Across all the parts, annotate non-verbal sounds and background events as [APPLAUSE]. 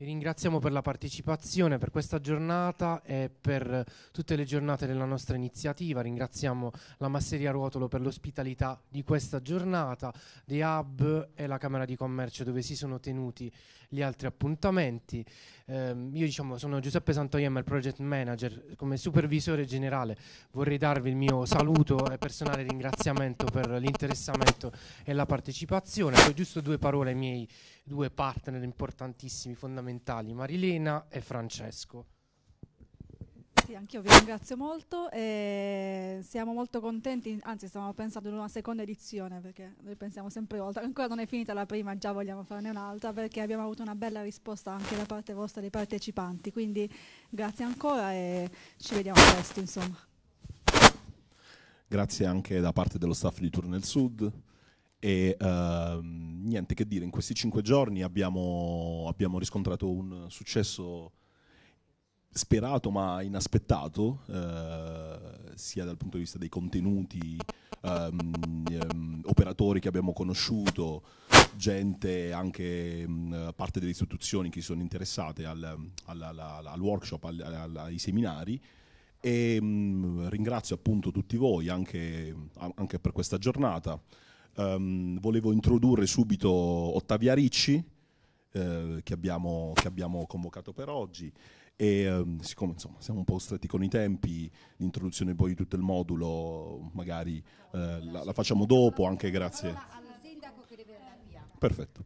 Vi ringraziamo per la partecipazione, per questa giornata e per tutte le giornate della nostra iniziativa. Ringraziamo la Masseria Ruotolo per l'ospitalità di questa giornata, The Hub e la Camera di Commercio dove si sono tenuti gli altri appuntamenti. Eh, io diciamo, sono Giuseppe Santoiemma, il Project Manager. Come supervisore generale vorrei darvi il mio saluto e personale ringraziamento per l'interessamento e la partecipazione. Poi giusto due parole ai miei due partner importantissimi, fondamentali fondamentali, Marilena e Francesco. Sì, anch'io vi ringrazio molto e siamo molto contenti, anzi stavamo pensando ad una seconda edizione perché noi pensiamo sempre oltre, ancora non è finita la prima, già vogliamo farne un'altra perché abbiamo avuto una bella risposta anche da parte vostra dei partecipanti, quindi grazie ancora e ci vediamo presto insomma. Grazie anche da parte dello staff di Tour nel Sud, e uh, niente che dire, in questi cinque giorni abbiamo, abbiamo riscontrato un successo sperato ma inaspettato, eh, sia dal punto di vista dei contenuti, ehm, ehm, operatori che abbiamo conosciuto, gente, anche mh, mm, parte delle istituzioni che sono interessate al, al, al, al workshop, ai seminari. E mh, mm, ringrazio appunto tutti voi anche, anche per questa giornata. Um, volevo introdurre subito Ottavia Ricci, eh, che, abbiamo, che, abbiamo, convocato per oggi. E um, siccome insomma, siamo un po' stretti con i tempi, l'introduzione poi di tutto il modulo magari eh, la, la, facciamo dopo, anche grazie. Perfetto.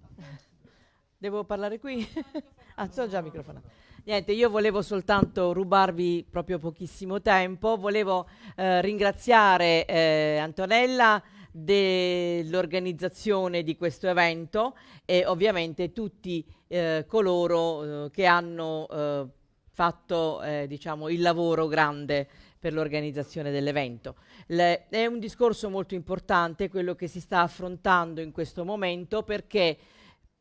Devo parlare qui? [LAUGHS] ah, sono già microfonato. Niente, io volevo soltanto rubarvi proprio pochissimo tempo, volevo eh, ringraziare eh, Antonella dell'organizzazione di questo evento e ovviamente tutti eh, coloro eh, che hanno eh, fatto eh, diciamo, il lavoro grande per l'organizzazione dell'evento. Le, è un discorso molto importante quello che si sta affrontando in questo momento perché,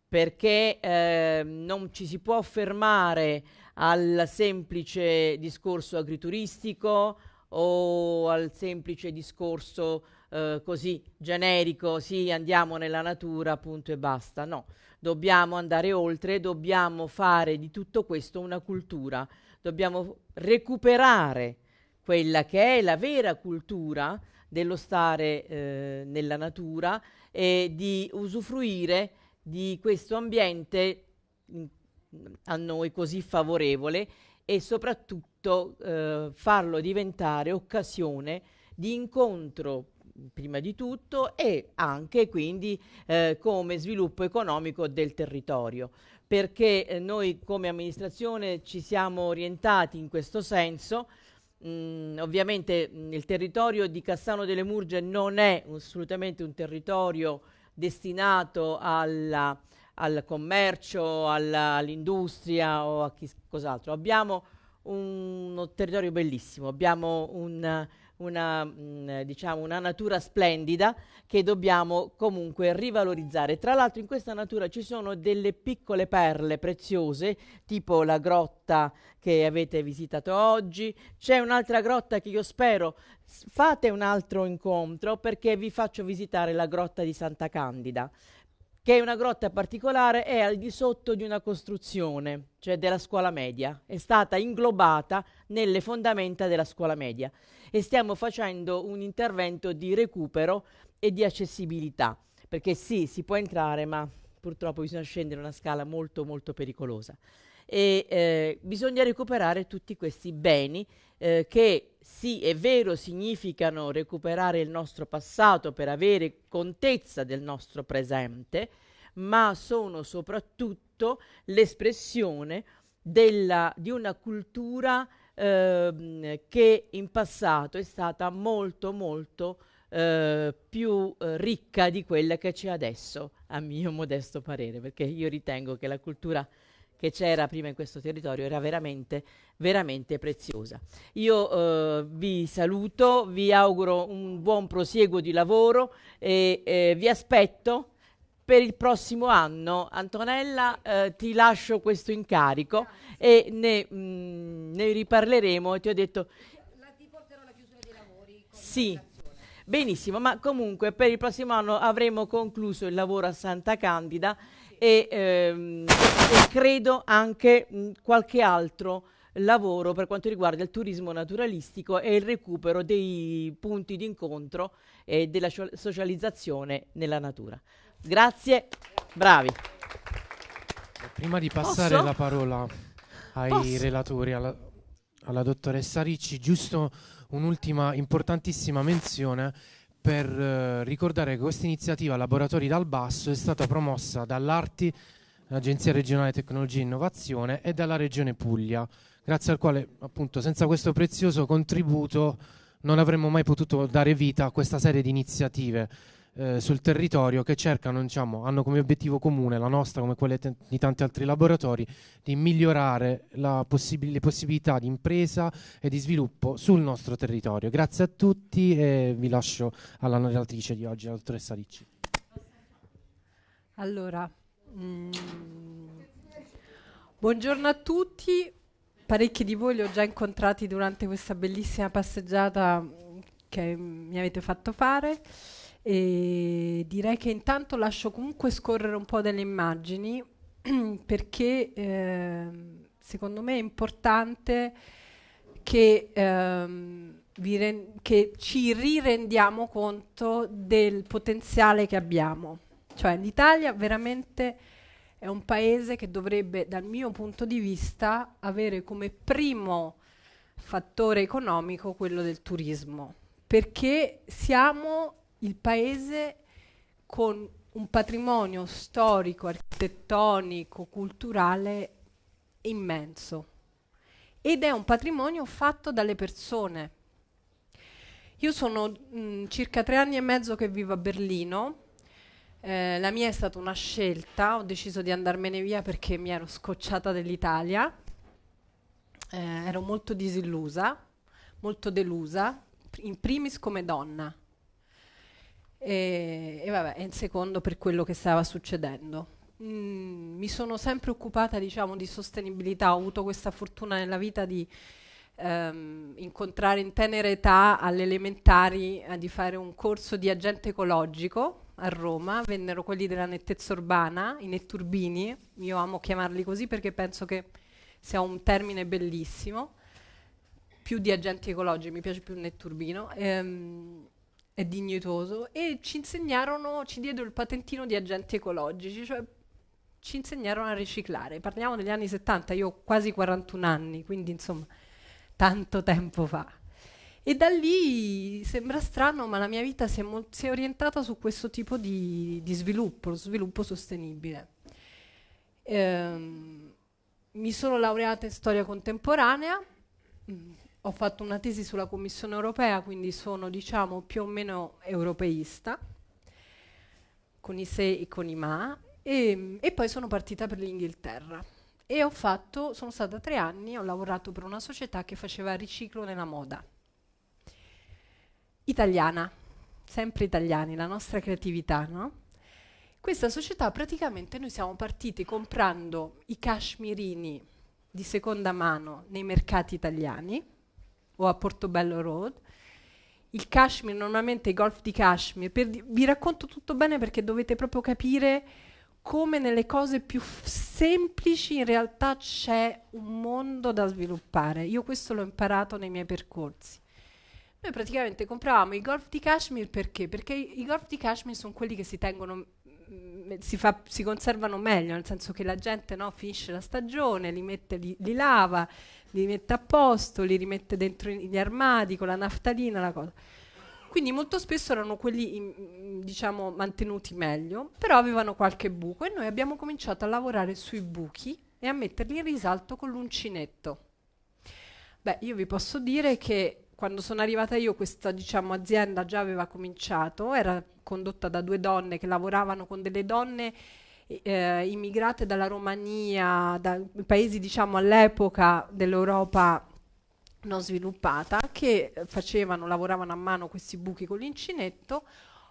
perché ehm, non ci si può fermare al semplice discorso agrituristico o al semplice discorso eh, così generico, sì, andiamo nella natura, punto e basta. No, dobbiamo andare oltre, dobbiamo fare di tutto questo una cultura, dobbiamo recuperare quella che è la vera cultura dello stare eh, nella natura e di usufruire di questo ambiente mm, a noi così favorevole e soprattutto eh, farlo diventare occasione di incontro prima di tutto e anche quindi eh, come sviluppo economico del territorio perché eh, noi come amministrazione ci siamo orientati in questo senso Mm, ovviamente mh, mm, il territorio di Cassano delle Murge non è assolutamente un territorio destinato alla, al commercio, alla, all'industria o a chissà cos'altro. Abbiamo un, un territorio bellissimo, abbiamo un, una, mh, mm, diciamo, una natura splendida che dobbiamo comunque rivalorizzare. Tra l'altro in questa natura ci sono delle piccole perle preziose, tipo la grotta che avete visitato oggi, c'è un'altra grotta che io spero fate un altro incontro perché vi faccio visitare la grotta di Santa Candida che è una grotta particolare, è al di sotto di una costruzione, cioè della scuola media. È stata inglobata nelle fondamenta della scuola media e stiamo facendo un intervento di recupero e di accessibilità, perché sì, si può entrare, ma purtroppo bisogna scendere una scala molto molto pericolosa e eh, bisogna recuperare tutti questi beni eh, che sì, è vero, significano recuperare il nostro passato per avere contezza del nostro presente, ma sono soprattutto l'espressione della, di una cultura eh, che in passato è stata molto molto eh, più eh, ricca di quella che c'è adesso, a mio modesto parere, perché io ritengo che la cultura che c'era prima in questo territorio era veramente, veramente preziosa. Io eh, vi saluto, vi auguro un buon prosieguo di lavoro e eh, vi aspetto per il prossimo anno. Antonella, eh, ti lascio questo incarico e ne, mh, mm, ne riparleremo. Ti ho detto... La, ti porterò la chiusura dei lavori. sì. Benissimo, ma comunque per il prossimo anno avremo concluso il lavoro a Santa Candida e, ehm, e credo anche mh, qualche altro lavoro per quanto riguarda il turismo naturalistico e il recupero dei punti di incontro e della socializzazione nella natura. Grazie, bravi. Prima di passare Posso? la parola ai Posso? relatori, alla, alla dottoressa Ricci, giusto un'ultima importantissima menzione per eh, ricordare che questa iniziativa Laboratori dal Basso è stata promossa dall'ARTI, l'Agenzia regionale tecnologia e innovazione, e dalla Regione Puglia, grazie al quale appunto senza questo prezioso contributo non avremmo mai potuto dare vita a questa serie di iniziative eh, sul territorio che cercano, diciamo, hanno come obiettivo comune la nostra, come quella di tanti altri laboratori, di migliorare possib- le possibilità di impresa e di sviluppo sul nostro territorio. Grazie a tutti e vi lascio alla narratrice di oggi, la dottoressa Ricci. Allora, mh, mm, buongiorno a tutti. Parecchi di voi li ho già incontrati durante questa bellissima passeggiata che mi avete fatto fare. E direi che intanto lascio comunque scorrere un po' delle immagini [CLEARS THROAT] perché eh, secondo me è importante che, ehm, che ci rirendiamo conto del potenziale che abbiamo. Cioè l'Italia veramente è un paese che dovrebbe, dal mio punto di vista, avere come primo fattore economico quello del turismo, perché siamo il paese con un patrimonio storico, architettonico, culturale immenso ed è un patrimonio fatto dalle persone. Io sono mh, mm, circa tre anni e mezzo che vivo a Berlino, eh, la mia è stata una scelta, ho deciso di andarmene via perché mi ero scocciata dell'Italia, eh, ero molto disillusa, molto delusa, in primis come donna e, e vabbè, in secondo per quello che stava succedendo. Mm, mi sono sempre occupata diciamo, di sostenibilità, ho avuto questa fortuna nella vita di ehm, incontrare in tenera età alle elementari eh, di fare un corso di agente ecologico a Roma, vennero quelli della nettezza urbana, i netturbini, io amo chiamarli così perché penso che sia un termine bellissimo, più di agenti ecologici, mi piace più il netturbino. Ehm, è dignitoso e ci insegnarono, ci diedero il patentino di agenti ecologici, cioè ci insegnarono a riciclare. Parliamo degli anni 70, io ho quasi 41 anni, quindi insomma tanto tempo fa. E da lì sembra strano, ma la mia vita si è, mo- si è orientata su questo tipo di, di sviluppo, sviluppo sostenibile. Ehm, mi sono laureata in storia contemporanea, mh, mm, ho fatto una tesi sulla Commissione europea, quindi sono diciamo più o meno europeista, con i se e con i ma, e, e poi sono partita per l'Inghilterra. E ho fatto, sono stata tre anni, ho lavorato per una società che faceva riciclo nella moda. Italiana, sempre italiani, la nostra creatività, no? Questa società praticamente noi siamo partiti comprando i cashmirini di seconda mano nei mercati italiani, o a Portobello Road. Il Kashmir, normalmente i golf di Kashmir. Di- vi racconto tutto bene perché dovete proprio capire come nelle cose più f- semplici in realtà c'è un mondo da sviluppare. Io questo l'ho imparato nei miei percorsi. Noi praticamente compravamo i golf di Kashmir perché? Perché i, golf di Kashmir sono quelli che si tengono, si, fa, si, conservano meglio, nel senso che la gente no, finisce la stagione, li, mette, li, li lava, li mette a posto, li rimette dentro gli armadi con la naftalina, la cosa. Quindi molto spesso erano quelli, diciamo, mantenuti meglio, però avevano qualche buco e noi abbiamo cominciato a lavorare sui buchi e a metterli in risalto con l'uncinetto. Beh, io vi posso dire che quando sono arrivata io questa, diciamo, azienda già aveva cominciato, era condotta da due donne che lavoravano con delle donne eh, immigrate dalla Romania, da paesi diciamo all'epoca dell'Europa non sviluppata, che facevano, lavoravano a mano questi buchi con l'incinetto.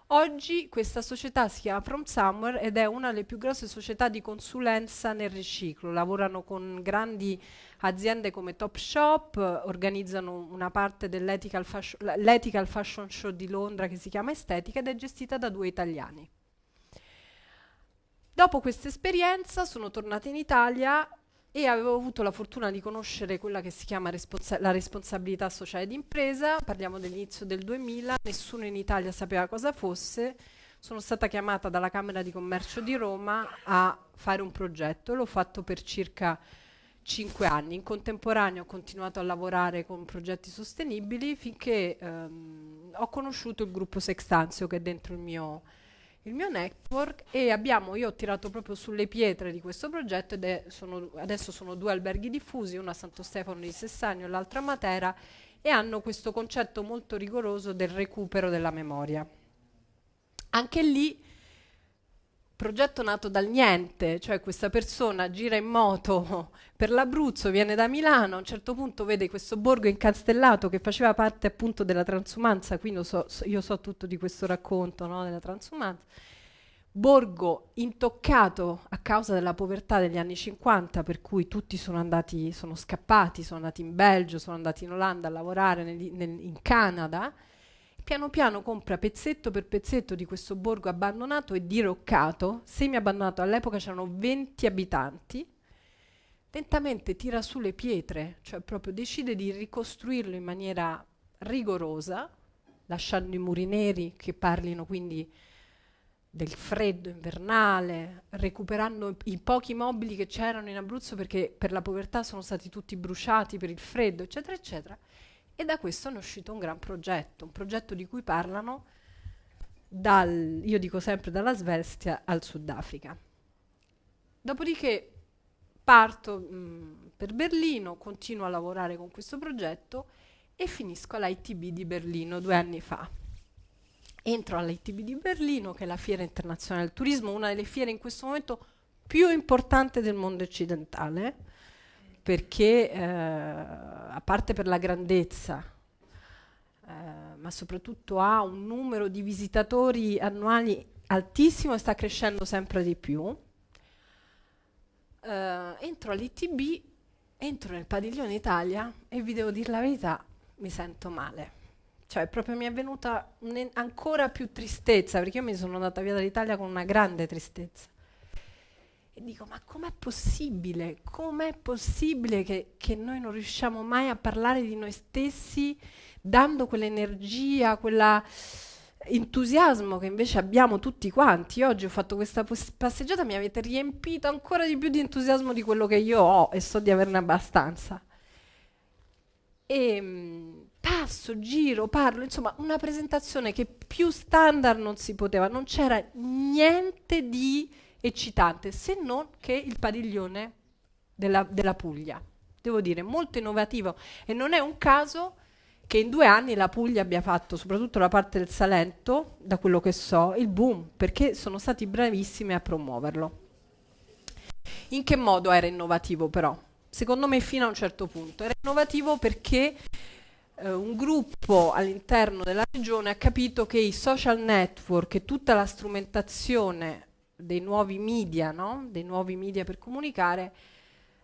Oggi questa società si chiama From Somewhere ed è una delle più grosse società di consulenza nel riciclo. Lavorano con grandi aziende come Top Shop, organizzano una parte dell'Ethical Fashion, Fashion Show di Londra che si chiama Estetica ed è gestita da due italiani. Dopo questa esperienza sono tornata in Italia e avevo avuto la fortuna di conoscere quella che si chiama responsa- la responsabilità sociale d'impresa, parliamo dell'inizio del 2000, nessuno in Italia sapeva cosa fosse, sono stata chiamata dalla Camera di Commercio di Roma a fare un progetto, l'ho fatto per circa 5 anni, in contemporanea ho continuato a lavorare con progetti sostenibili finché ehm, ho conosciuto il gruppo Sextanzio che è dentro il mio il mio network e abbiamo, io ho tirato proprio sulle pietre di questo progetto ed è, sono, adesso sono due alberghi diffusi, uno a Santo Stefano di Sessagno e l'altro a Matera e hanno questo concetto molto rigoroso del recupero della memoria. Anche lì progetto nato dal niente, cioè questa persona gira in moto [LAUGHS] per l'Abruzzo, viene da Milano, a un certo punto vede questo borgo incastellato che faceva parte appunto della transumanza, quindi so, so, io so tutto di questo racconto no, della transumanza, borgo intoccato a causa della povertà degli anni 50, per cui tutti sono andati, sono scappati, sono andati in Belgio, sono andati in Olanda a lavorare nel, nel, in Canada, piano piano compra pezzetto per pezzetto di questo borgo abbandonato e diroccato, semi-abbandonato, all'epoca c'erano 20 abitanti, lentamente tira su le pietre, cioè proprio decide di ricostruirlo in maniera rigorosa, lasciando i muri neri che parlino quindi del freddo invernale, recuperando i pochi mobili che c'erano in Abruzzo perché per la povertà sono stati tutti bruciati per il freddo, eccetera, eccetera. E da questo è uscito un gran progetto, un progetto di cui parlano, dal, io dico sempre, dalla Svezia al Sudafrica. Dopodiché parto mh, mm, per Berlino, continuo a lavorare con questo progetto e finisco all'ITB di Berlino due anni fa. Entro all'ITB di Berlino, che è la Fiera Internazionale del Turismo, una delle fiere in questo momento più importante del mondo occidentale perché eh, a parte per la grandezza, eh, ma soprattutto ha un numero di visitatori annuali altissimo e sta crescendo sempre di più, eh, entro all'ITB, entro nel padiglione Italia e vi devo dire la verità, mi sento male. Cioè, proprio mi è venuta ancora più tristezza, perché io mi sono andata via dall'Italia con una grande tristezza e dico, ma com'è possibile? Com'è possibile che, che noi non riusciamo mai a parlare di noi stessi dando quell'energia, quella eh, entusiasmo che invece abbiamo tutti quanti. Io oggi ho fatto questa pos- passeggiata, mi avete riempito ancora di più di entusiasmo di quello che io ho e so di averne abbastanza. E ehm, passo, giro, parlo, insomma, una presentazione che più standard non si poteva, non c'era niente di eccitante, se non che il padiglione della, della Puglia. Devo dire, molto innovativo e non è un caso che in due anni la Puglia abbia fatto, soprattutto la parte del Salento, da quello che so, il boom, perché sono stati bravissimi a promuoverlo. In che modo era innovativo però? Secondo me fino a un certo punto. Era innovativo perché eh, un gruppo all'interno della regione ha capito che i social network e tutta la strumentazione dei nuovi media, no? dei nuovi media per comunicare,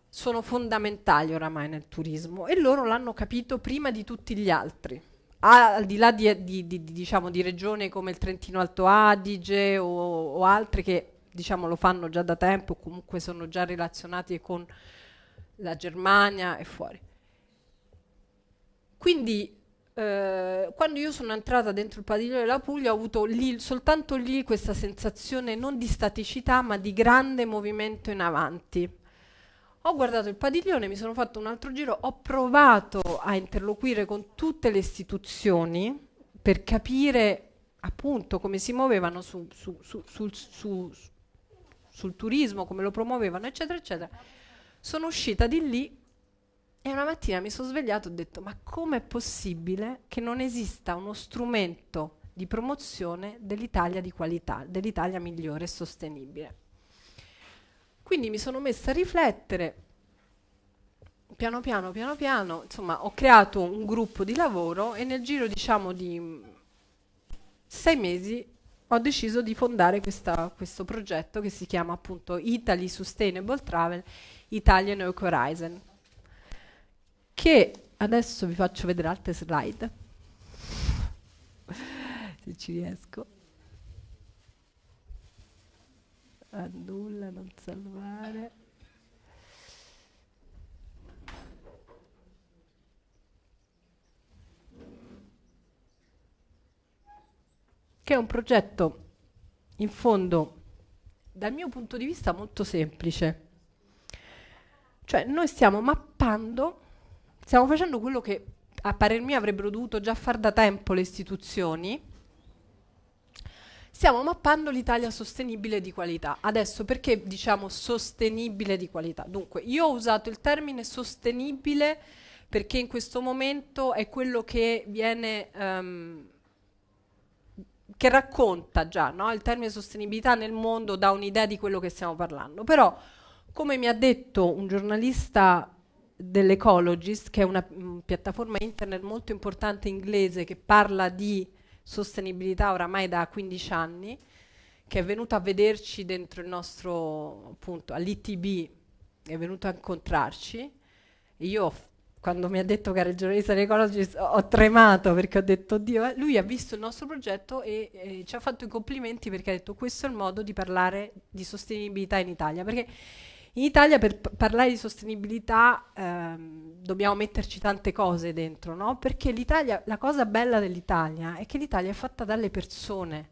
sono fondamentali oramai nel turismo e loro l'hanno capito prima di tutti gli altri. al di là di, di, di, diciamo, di, regioni come il Trentino Alto Adige o, o altre che diciamo, lo fanno già da tempo, comunque sono già relazionati con la Germania e fuori. Quindi eh, quando io sono entrata dentro il padiglione della Puglia ho avuto lì, soltanto lì questa sensazione non di staticità ma di grande movimento in avanti. Ho guardato il padiglione, mi sono fatto un altro giro, ho provato a interloquire con tutte le istituzioni per capire appunto come si muovevano su, su, su, sul, sul turismo, come lo promuovevano, eccetera, eccetera. Sono uscita di lì e una mattina mi sono svegliato e ho detto: Ma com'è possibile che non esista uno strumento di promozione dell'Italia di qualità, dell'Italia migliore e sostenibile? Quindi mi sono messa a riflettere. Piano piano, piano piano, insomma, ho creato un gruppo di lavoro e nel giro, diciamo, di sei mesi ho deciso di fondare questa, questo progetto che si chiama appunto Italy Sustainable Travel, Italian Eco Horizon che adesso vi faccio vedere altre slide, [LAUGHS] se ci riesco. A nulla, non salvare. Che è un progetto, in fondo, dal mio punto di vista molto semplice. Cioè, noi stiamo mappando stiamo facendo quello che a parer mio avrebbero dovuto già far da tempo le istituzioni. Stiamo mappando l'Italia sostenibile di qualità. Adesso perché diciamo sostenibile di qualità? Dunque, io ho usato il termine sostenibile perché in questo momento è quello che viene... Um, che racconta già no? il termine sostenibilità nel mondo dà un'idea di quello che stiamo parlando. Però, come mi ha detto un giornalista dell'Ecologist, che è una mh, mm, piattaforma internet molto importante inglese che parla di sostenibilità oramai da 15 anni, che è venuta a vederci dentro il nostro, appunto, all'ITB, è venuta a incontrarci. Io, quando mi ha detto che era il giornalista dell'Ecologist, ho, tremato perché ho detto, Dio, eh, lui ha visto il nostro progetto e, e ci ha fatto i complimenti perché ha detto questo è il modo di parlare di sostenibilità in Italia. Perché in Italia per parlare di sostenibilità ehm, dobbiamo metterci tante cose dentro, no? Perché l'Italia, la cosa bella dell'Italia è che l'Italia è fatta dalle persone.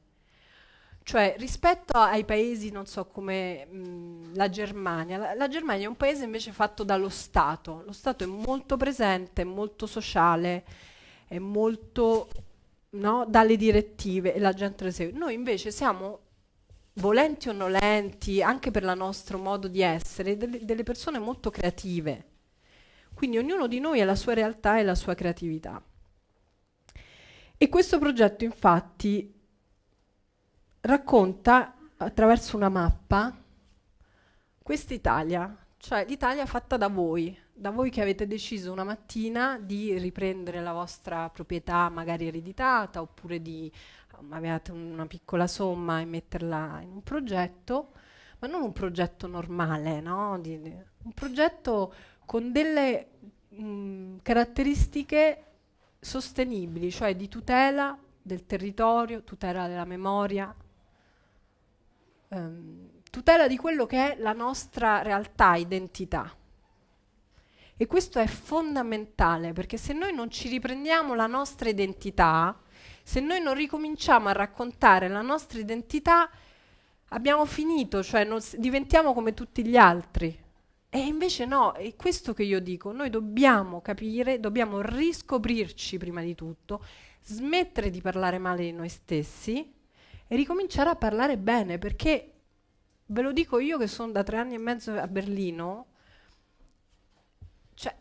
Cioè, rispetto ai paesi, non so, come mh, mhmm, la Germania, la, la, Germania è un paese invece fatto dallo Stato. Lo Stato è molto presente, è molto sociale, è molto no, dalle direttive e la gente le segue. Noi invece siamo volenti o nolenti, anche per il nostro modo di essere, delle, delle persone molto creative. Quindi ognuno di noi ha la sua realtà e la sua creatività. E questo progetto infatti racconta attraverso una mappa questa Italia, cioè l'Italia fatta da voi, da voi che avete deciso una mattina di riprendere la vostra proprietà magari ereditata oppure di avevate una piccola somma e metterla in un progetto, ma non un progetto normale, no? di, di, un progetto con delle mh, caratteristiche sostenibili, cioè di tutela del territorio, tutela della memoria, ehm, tutela di quello che è la nostra realtà, identità. E questo è fondamentale perché se noi non ci riprendiamo la nostra identità, se noi non ricominciamo a raccontare la nostra identità, abbiamo finito, cioè diventiamo come tutti gli altri. E invece no, è questo che io dico, noi dobbiamo capire, dobbiamo riscoprirci prima di tutto, smettere di parlare male di noi stessi e ricominciare a parlare bene, perché ve lo dico io che sono da tre anni e mezzo a Berlino, cioè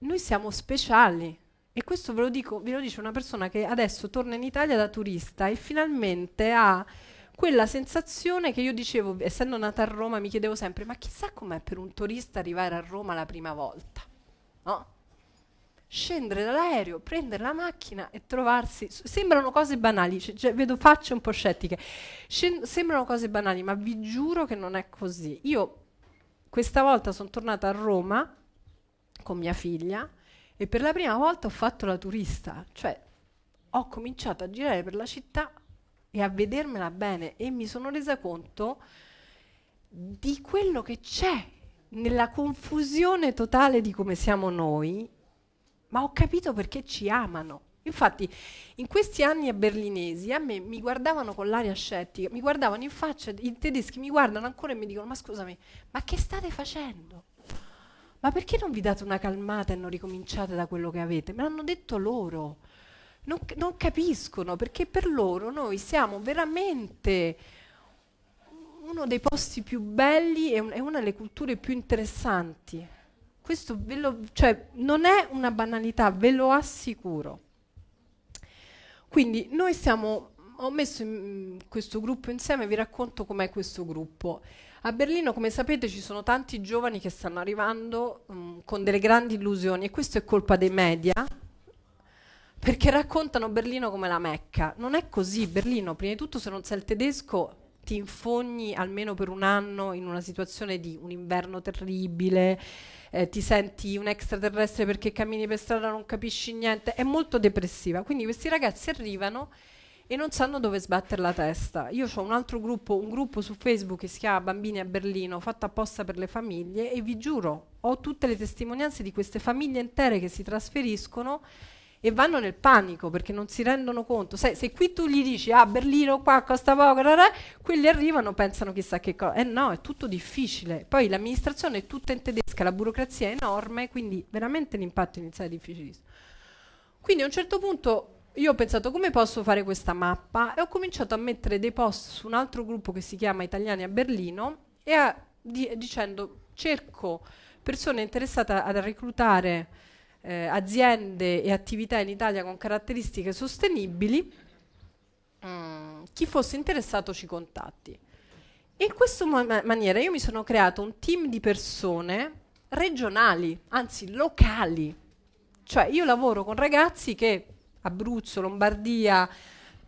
noi siamo speciali, e questo ve lo, dico, ve lo dice una persona che adesso torna in Italia da turista e finalmente ha quella sensazione che io dicevo, essendo nata a Roma, mi chiedevo sempre, ma chissà com'è per un turista arrivare a Roma la prima volta, no? Scendere dall'aereo, prendere la macchina e trovarsi. Sembrano cose banali, cioè, vedo facce un po' scettiche. Scend- sembrano cose banali, ma vi giuro che non è così. Io questa volta sono tornata a Roma con mia figlia e per la prima volta ho fatto la turista, cioè ho cominciato a girare per la città e a vedermela bene e mi sono resa conto di quello che c'è nella confusione totale di come siamo noi, ma ho capito perché ci amano. Infatti, in questi anni a berlinesi a me mi guardavano con l'aria scettica, mi guardavano in faccia, i tedeschi mi guardano ancora e mi dicono: Ma scusami, ma che state facendo? ma perché non vi date una calmata e non ricominciate da quello che avete? Me l'hanno detto loro. Non, non capiscono perché per loro noi siamo veramente uno dei posti più belli e, un, e una delle culture più interessanti. Questo lo, cioè, non è una banalità, ve lo assicuro. Quindi noi siamo, ho messo in, questo gruppo insieme, vi racconto com'è questo gruppo. A Berlino, come sapete, ci sono tanti giovani che stanno arrivando mh, mm, con delle grandi illusioni e questo è colpa dei media perché raccontano Berlino come la Mecca. Non è così, Berlino, prima di tutto se non sai il tedesco ti infogni almeno per un anno in una situazione di un inverno terribile, eh, ti senti un extraterrestre perché cammini per strada non capisci niente, è molto depressiva. Quindi questi ragazzi arrivano e non sanno dove sbattere la testa. Io ho un altro gruppo, un gruppo su Facebook che si chiama Bambini a Berlino, fatto apposta per le famiglie e vi giuro, ho tutte le testimonianze di queste famiglie intere che si trasferiscono e vanno nel panico perché non si rendono conto. Sai, se qui tu gli dici ah Berlino qua costa poco, rara, quelli arrivano, pensano chissà che cosa. Eh no, è tutto difficile. Poi l'amministrazione è tutta in tedesca, la burocrazia è enorme, quindi veramente l'impatto iniziale è difficilissimo. Quindi a un certo punto io ho pensato come posso fare questa mappa e ho cominciato a mettere dei post su un altro gruppo che si chiama Italiani a Berlino e a, di, dicendo cerco persone interessate a, a reclutare eh, aziende e attività in Italia con caratteristiche sostenibili, mm, chi fosse interessato ci contatti. E in questa ma- maniera io mi sono creato un team di persone regionali, anzi locali, cioè io lavoro con ragazzi che Abruzzo, Lombardia,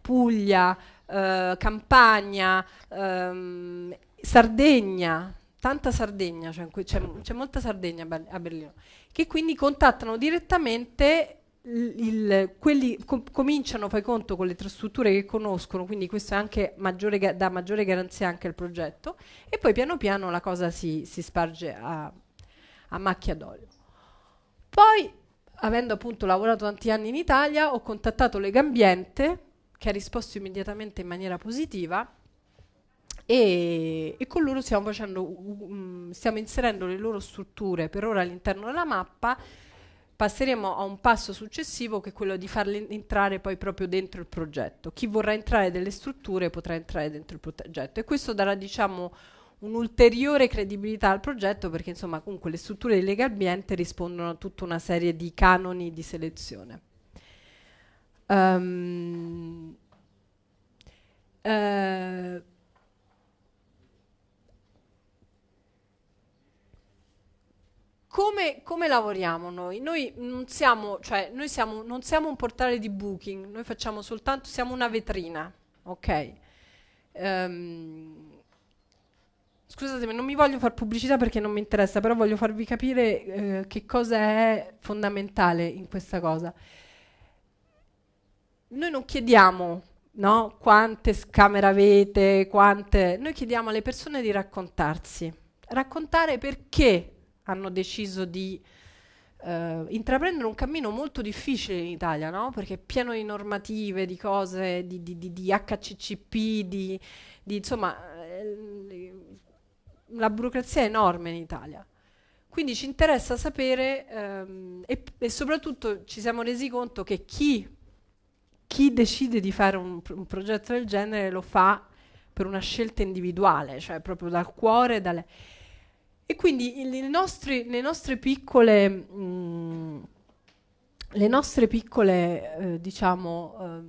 Puglia, eh, Campania, ehm, Sardegna, tanta Sardegna, cioè c'è, c'è, molta Sardegna a Berlino, che quindi contattano direttamente il, quelli com- cominciano, fai conto, con le tre strutture che conoscono, quindi questo è anche maggiore ga- maggiore garanzia anche al progetto e poi piano piano la cosa si, si sparge a, a macchia d'olio. Poi avendo appunto lavorato tanti anni in Italia, ho contattato Legambiente, che ha risposto immediatamente in maniera positiva, e, e con loro stiamo, facendo, um, stiamo inserendo le loro strutture per ora all'interno della mappa, passeremo a un passo successivo che è quello di farle entrare poi proprio dentro il progetto. Chi vorrà entrare delle strutture potrà entrare dentro il progetto e questo darà diciamo un'ulteriore credibilità al progetto perché insomma comunque le strutture di Lega Ambiente rispondono a tutta una serie di canoni di selezione. Um, eh, Come, come, lavoriamo noi? Noi, non siamo, cioè, noi siamo, non siamo, un portale di booking, noi facciamo soltanto, siamo una vetrina, ok? Um, Scusatemi, non mi voglio fare pubblicità perché non mi interessa, però voglio farvi capire eh, che cosa è fondamentale in questa cosa. Noi non chiediamo no, quante scamere avete, quante... Noi chiediamo alle persone di raccontarsi, raccontare perché hanno deciso di Uh, intraprendere un cammino molto difficile in Italia, no? perché è pieno di normative, di cose, di, di, di, di HCCP, di, insomma, eh, la burocrazia è enorme in Italia. Quindi ci interessa sapere ehm, e, e, soprattutto ci siamo resi conto che chi, chi decide di fare un, un, progetto del genere lo fa per una scelta individuale, cioè proprio dal cuore. Dalle... E quindi il, nostri, le nostre piccole, mh, mhmm, le nostre piccole eh, diciamo, eh,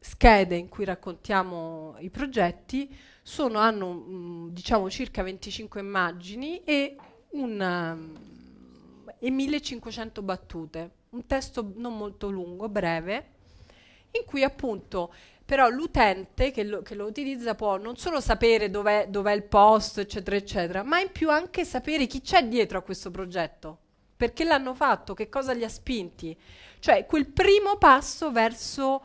schede in cui raccontiamo i progetti sono, hanno mm, diciamo circa 25 immagini e, una, ehm, e 1500 battute, un testo non molto lungo, breve, in cui appunto però l'utente che lo, che lo, utilizza può non solo sapere dov'è, dov'è il post, eccetera, eccetera, ma in più anche sapere chi c'è dietro a questo progetto, perché l'hanno fatto, che cosa li ha spinti, cioè quel primo passo verso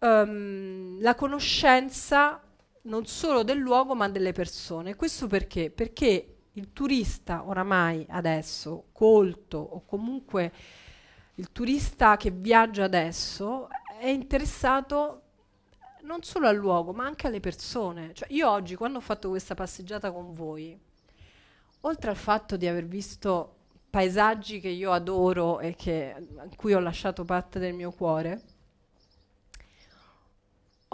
um, la conoscenza non solo del luogo ma delle persone. Questo perché? Perché il turista oramai adesso, colto o comunque il turista che viaggia adesso, è interessato non solo al luogo ma anche alle persone. Cioè, io oggi quando ho fatto questa passeggiata con voi, oltre al fatto di aver visto paesaggi che io adoro e che, a cui ho lasciato parte del mio cuore,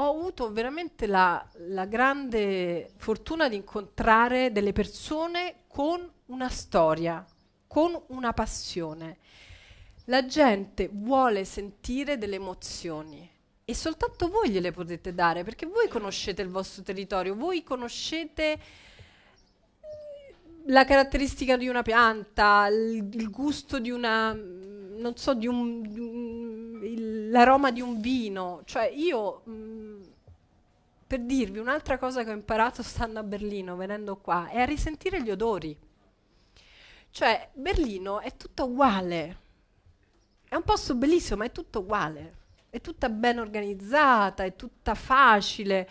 ho avuto veramente la, la grande fortuna di incontrare delle persone con una storia, con una passione. La gente vuole sentire delle emozioni e soltanto voi gliele potete dare perché voi conoscete il vostro territorio, voi conoscete eh, la caratteristica di una pianta, il, il gusto di una, non so, di un, di un l'aroma di un vino. Cioè io, mh, mm, per dirvi un'altra cosa che ho imparato stando a Berlino, venendo qua, è a risentire gli odori. Cioè Berlino è tutto uguale. È un posto bellissimo, ma è tutto uguale. È tutta ben organizzata, è tutta facile,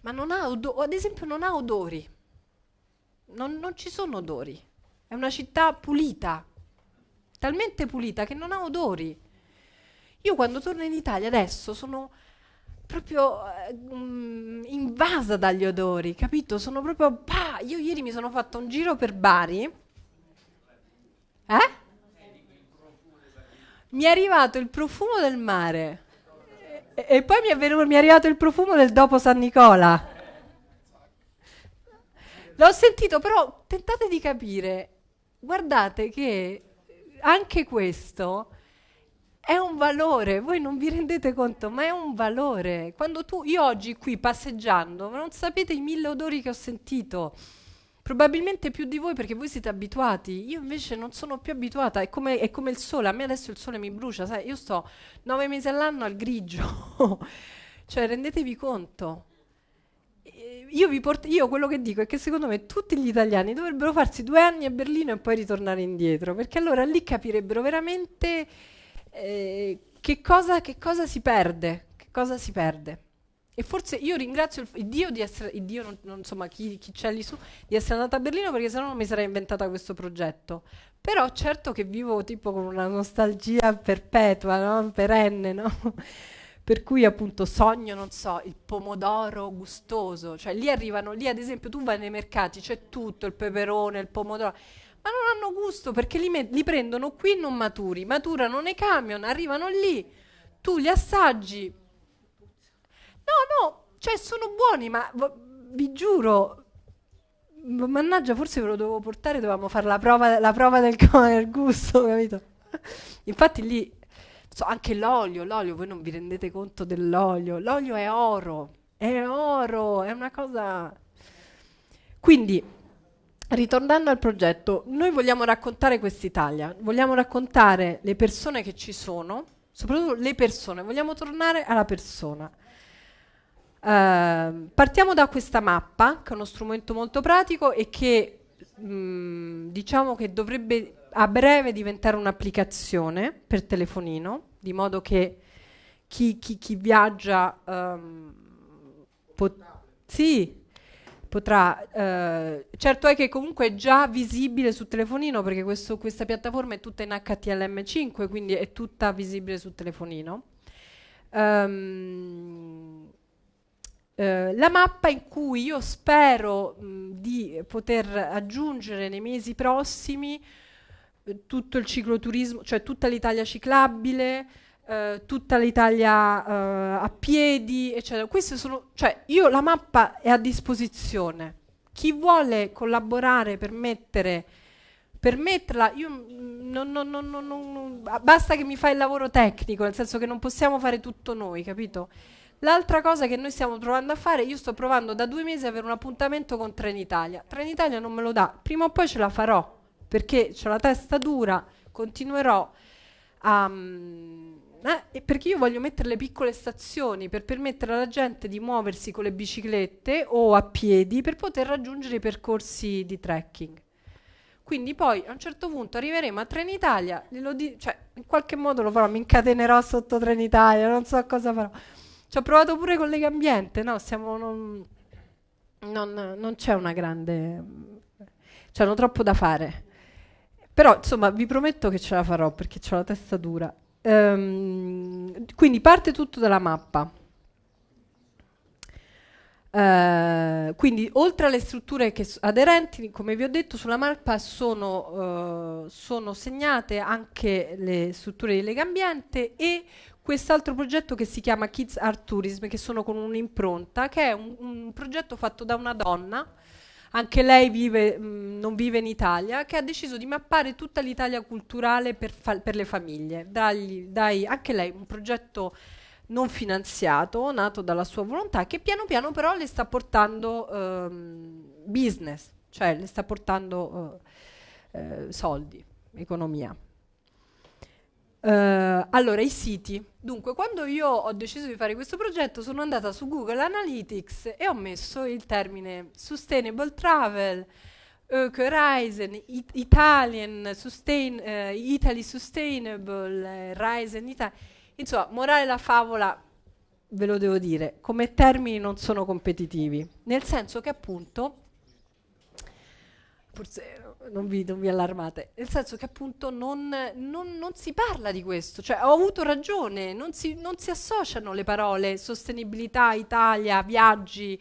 ma non ha odori, ad esempio non ha odori. Non, non ci sono odori. È una città pulita, talmente pulita che non ha odori. Io quando torno in Italia adesso sono proprio um, invasa dagli odori, capito? Sono proprio... Bah! Io ieri mi sono fatto un giro per Bari. Eh? Mi è arrivato il profumo del mare. E, e poi mi è, venuto, mi è arrivato il profumo del dopo San Nicola. L'ho sentito, però tentate di capire. Guardate che anche questo è un valore, voi non vi rendete conto, ma è un valore. Quando tu, io oggi qui passeggiando, non sapete i mille odori che ho sentito probabilmente più di voi perché voi siete abituati, io invece non sono più abituata, è come, è come il sole, a me adesso il sole mi brucia, sai, io sto nove mesi all'anno al grigio, [LAUGHS] cioè rendetevi conto. Eh, io, vi port- io quello che dico è che secondo me tutti gli italiani dovrebbero farsi due anni a Berlino e poi ritornare indietro, perché allora lì capirebbero veramente eh, che, cosa, che, cosa, si perde? Che cosa si perde? E forse io ringrazio il, il Dio, di essere, il Dio non, non, insomma, chi, chi c'è lì su, di essere andata a Berlino perché sennò non mi sarei inventata questo progetto. Però certo che vivo tipo con una nostalgia perpetua, no? perenne, no? [LAUGHS] per cui appunto sogno, non so, il pomodoro gustoso, cioè lì arrivano, lì ad esempio tu vai nei mercati, c'è tutto, il peperone, il pomodoro, ma non hanno gusto perché li, met- li prendono qui non maturi, maturano nei camion, arrivano lì, tu li assaggi. No, no, cioè sono buoni, ma vi giuro, mannaggia, forse ve lo dovevo portare, dovevamo fare la prova, la prova del, del gusto, capito? [LAUGHS] Infatti lì, so, anche l'olio, l'olio, voi non vi rendete conto dell'olio, l'olio è oro, è oro, è una cosa... Quindi Ritornando al progetto, noi vogliamo raccontare quest'Italia, vogliamo raccontare le persone che ci sono, soprattutto le persone, vogliamo tornare alla persona. Uh, partiamo da questa mappa, che è uno strumento molto pratico e che mh, mm, diciamo che dovrebbe a breve diventare un'applicazione per telefonino, di modo che chi, chi, chi viaggia um, pot- sì, potrà... Eh, certo è che comunque è già visibile sul telefonino perché questo, questa piattaforma è tutta in htlm 5 quindi è tutta visibile sul telefonino. Um, eh, la mappa in cui io spero mh, di poter aggiungere nei mesi prossimi eh, tutto il cicloturismo, cioè tutta l'Italia ciclabile, eh, tutta l'Italia eh, a piedi, eccetera. Queste sono, cioè, io la mappa è a disposizione. Chi vuole collaborare per mettere per metterla, io non, non, non, non, basta che mi fai il lavoro tecnico, nel senso che non possiamo fare tutto noi, capito? L'altra cosa che noi stiamo provando a fare, io sto provando da due mesi ad avere un appuntamento con Trenitalia. Trenitalia non me lo dà, prima o poi ce la farò, perché ho la testa dura, continuerò a... Mm, eh, perché io voglio mettere le piccole stazioni per permettere alla gente di muoversi con le biciclette o a piedi per poter raggiungere i percorsi di trekking. Quindi poi a un certo punto arriveremo a Trenitalia, di- cioè, in qualche modo lo farò, mi incatenerò sotto Trenitalia, non so cosa farò. Ci ho provato pure con Legambiente, no, siamo, non, non, non c'è una grande... c'hanno troppo da fare. Però insomma vi prometto che ce la farò perché ho la testa dura. Um, quindi parte tutto dalla mappa. Uh, quindi oltre alle strutture aderenti, come vi ho detto, sulla mappa sono, uh, sono segnate anche le strutture di Lega Ambiente e quest'altro progetto che si chiama Kids Art Tourism, che sono con un'impronta, che è un, un progetto fatto da una donna anche lei vive, mh, mm, non vive in Italia, che ha deciso di mappare tutta l'Italia culturale per, fa- per le famiglie. Dagli, dai, anche lei un progetto non finanziato, nato dalla sua volontà, che piano piano però le sta portando ehm, business, cioè le sta portando eh, eh, soldi, economia. Uh, allora, i siti. Dunque, quando io ho deciso di fare questo progetto, sono andata su Google Analytics e ho messo il termine Sustainable Travel, Eco Horizon, it- Italian Sustain, uh, Italy Sustainable, uh, Horizon Italy. Insomma, morale la favola, ve lo devo dire, come termini non sono competitivi, nel senso che appunto forse non vi, non vi, allarmate, nel senso che appunto non, non, non, si parla di questo, cioè ho avuto ragione, non si, non si associano le parole sostenibilità, Italia, viaggi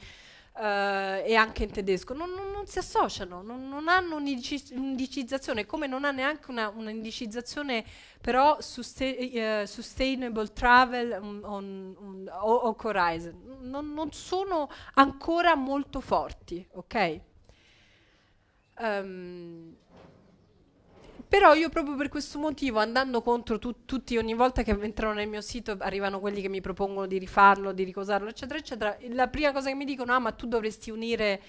eh, e anche in tedesco, non, si associano, non, hanno un'indicizzazione, come non ha neanche un'indicizzazione però sustain, uh, eh, Sustainable Travel um, on, um, o, o Horizon, non sono ancora molto forti, ok? Um, però io proprio per questo motivo, andando contro tu- tutti, ogni volta che entrano nel mio sito, arrivano quelli che mi propongono di rifarlo, di ricosarlo, eccetera, eccetera. La prima cosa che mi dicono, ah, ma tu dovresti unire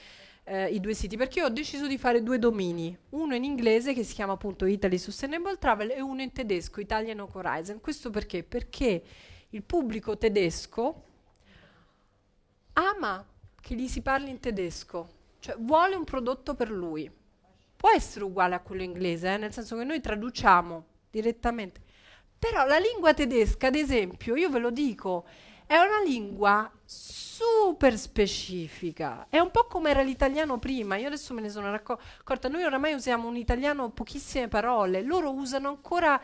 eh, i due siti, perché io ho deciso di fare due domini, uno in inglese che si chiama appunto Italy Sustainable Travel e uno in tedesco, Italian Oak Horizon. Questo perché? Perché il pubblico tedesco ama che gli si parli in tedesco cioè vuole un prodotto per lui. Può essere uguale a quello inglese, eh? nel senso che noi traduciamo direttamente. Però la lingua tedesca, ad esempio, io ve lo dico, è una lingua super specifica. È un po' come era l'italiano prima. Io adesso me ne sono accorta. Noi oramai usiamo un italiano pochissime parole. Loro usano ancora,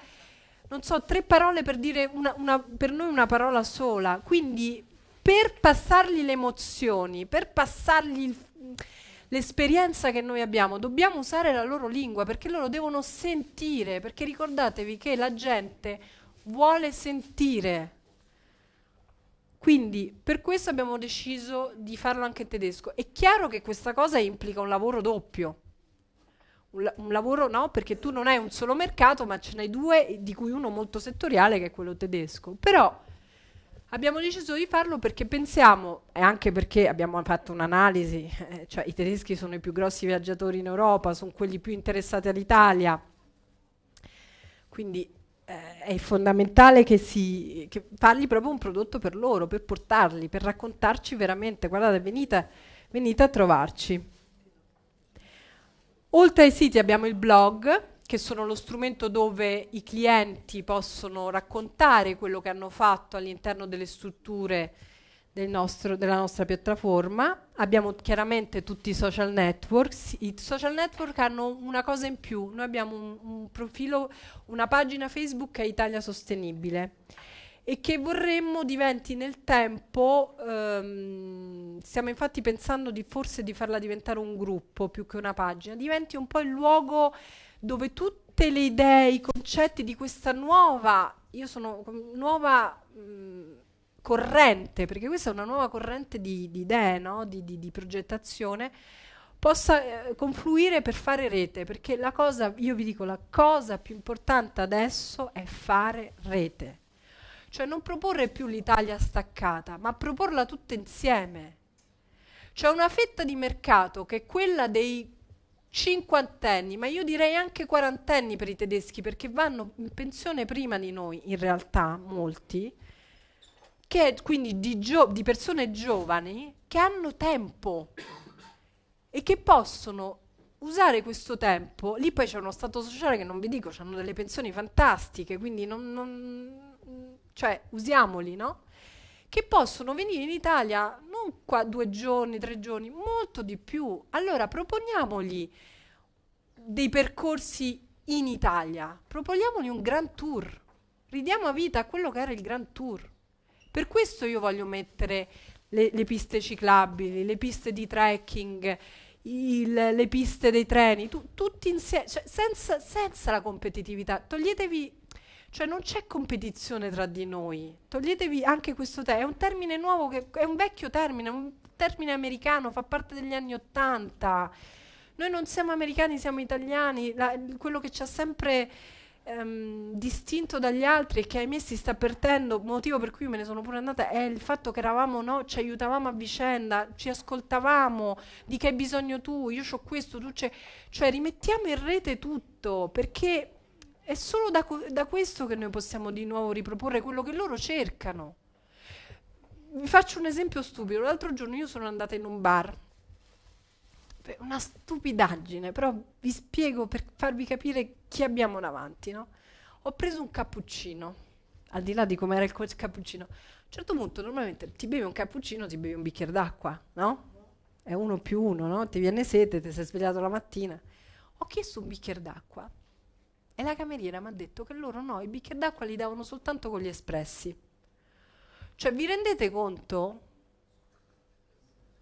non so, tre parole per dire una, una, per noi una parola sola. Quindi per passargli le emozioni, per passargli il l'esperienza che noi abbiamo, dobbiamo usare la loro lingua perché loro devono sentire, perché ricordatevi che la gente vuole sentire. Quindi per questo abbiamo deciso di farlo anche in tedesco. È chiaro che questa cosa implica un lavoro doppio. Un, la- un lavoro no, perché tu non hai un solo mercato, ma ce n'hai due, di cui uno molto settoriale che è quello tedesco. Però Abbiamo deciso di farlo perché pensiamo, e anche perché abbiamo fatto un'analisi, eh, cioè i tedeschi sono i più grossi viaggiatori in Europa, sono quelli più interessati all'Italia, quindi eh, è fondamentale che, si, che parli proprio un prodotto per loro, per portarli, per raccontarci veramente, guardate, venite, venite a trovarci. Oltre ai siti abbiamo il blog, che sono lo strumento dove i clienti possono raccontare quello che hanno fatto all'interno delle strutture del nostro, della nostra piattaforma. Abbiamo chiaramente tutti i social networks. I social network hanno una cosa in più. Noi abbiamo un, un profilo, una pagina Facebook che è Italia Sostenibile e che vorremmo diventi nel tempo, ehm, stiamo infatti pensando di forse di farla diventare un gruppo più che una pagina, diventi un po' il luogo dove tutte le idee, i concetti di questa nuova, io sono nuova mh, corrente, perché questa è una nuova corrente di, di idee, no? di, di, di, progettazione, possa eh, confluire per fare rete, perché la cosa, io vi dico, la cosa più importante adesso è fare rete. Cioè non proporre più l'Italia staccata, ma proporla tutta insieme. C'è una fetta di mercato che è quella dei cinquantenni, ma io direi anche quarantenni per i tedeschi, perché vanno in pensione prima di noi, in realtà, molti, che è quindi di, gio- di persone giovani che hanno tempo e che possono usare questo tempo. Lì poi c'è uno stato sociale che non vi dico, hanno delle pensioni fantastiche, quindi non, non, cioè, usiamoli, no? che possono venire in Italia non qua due giorni, tre giorni, molto di più. Allora proponiamogli dei percorsi in Italia, proponiamogli un grand tour, ridiamo a vita a quello che era il grand tour. Per questo io voglio mettere le, le piste ciclabili, le piste di trekking, il, le piste dei treni, tu, tutti insieme, cioè senza, senza la competitività. Toglietevi cioè non c'è competizione tra di noi. Toglietevi anche questo termine. È un termine nuovo, che, è un vecchio termine, un termine americano, fa parte degli anni Ottanta. Noi non siamo americani, siamo italiani. La, quello che ci ha sempre ehm, distinto dagli altri e che ahimè si sta perdendo, motivo per cui me ne sono pure andata, è il fatto che eravamo, no, ci aiutavamo a vicenda, ci ascoltavamo, di che hai bisogno tu, io ho questo, tu c'è. Cioè rimettiamo in rete tutto, perché è solo da, da questo che noi possiamo di nuovo riproporre quello che loro cercano. Vi faccio un esempio stupido. L'altro giorno io sono andata in un bar una stupidaggine, però vi spiego per farvi capire chi abbiamo davanti, no? Ho preso un cappuccino, al di là di come era il cappuccino. A un certo punto, normalmente ti bevi un cappuccino, ti bevi un bicchiere d'acqua, no? È uno più uno, no? Ti viene sete, ti sei svegliato la mattina. Ho chiesto un bicchiere d'acqua e la cameriera mi ha detto che loro no, i bicchieri d'acqua li davano soltanto con gli espressi. Cioè, vi rendete conto?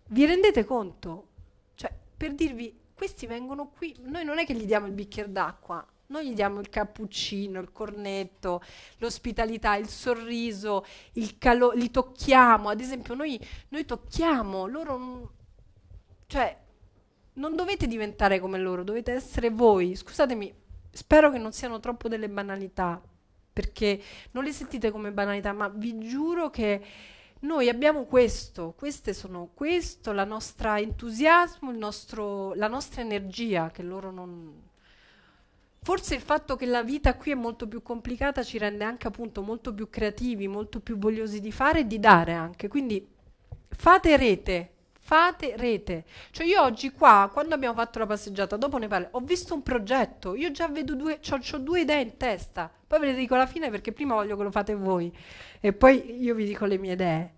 Vi rendete conto? Cioè, per dirvi, questi vengono qui, noi non è che gli diamo il bicchiere d'acqua, noi gli diamo il cappuccino, il cornetto, l'ospitalità, il sorriso, il calore, li tocchiamo, ad esempio noi, noi tocchiamo, loro... Non, cioè, non dovete diventare come loro, dovete essere voi. Scusatemi, Spero che non siano troppo delle banalità, perché non le sentite come banalità, ma vi giuro che noi abbiamo questo, queste sono questo, la nostra entusiasmo, nostro, la nostra energia che loro non... Forse il fatto che la vita qui è molto più complicata ci rende anche appunto molto più creativi, molto più vogliosi di fare e di dare anche. Quindi fate rete, fate rete. Cioè io oggi qua, quando abbiamo fatto la passeggiata, dopo ne parlo, ho visto un progetto, io già vedo due, ho, ho due idee in testa, poi ve le dico alla fine perché prima voglio che lo fate voi e poi io vi dico le mie idee.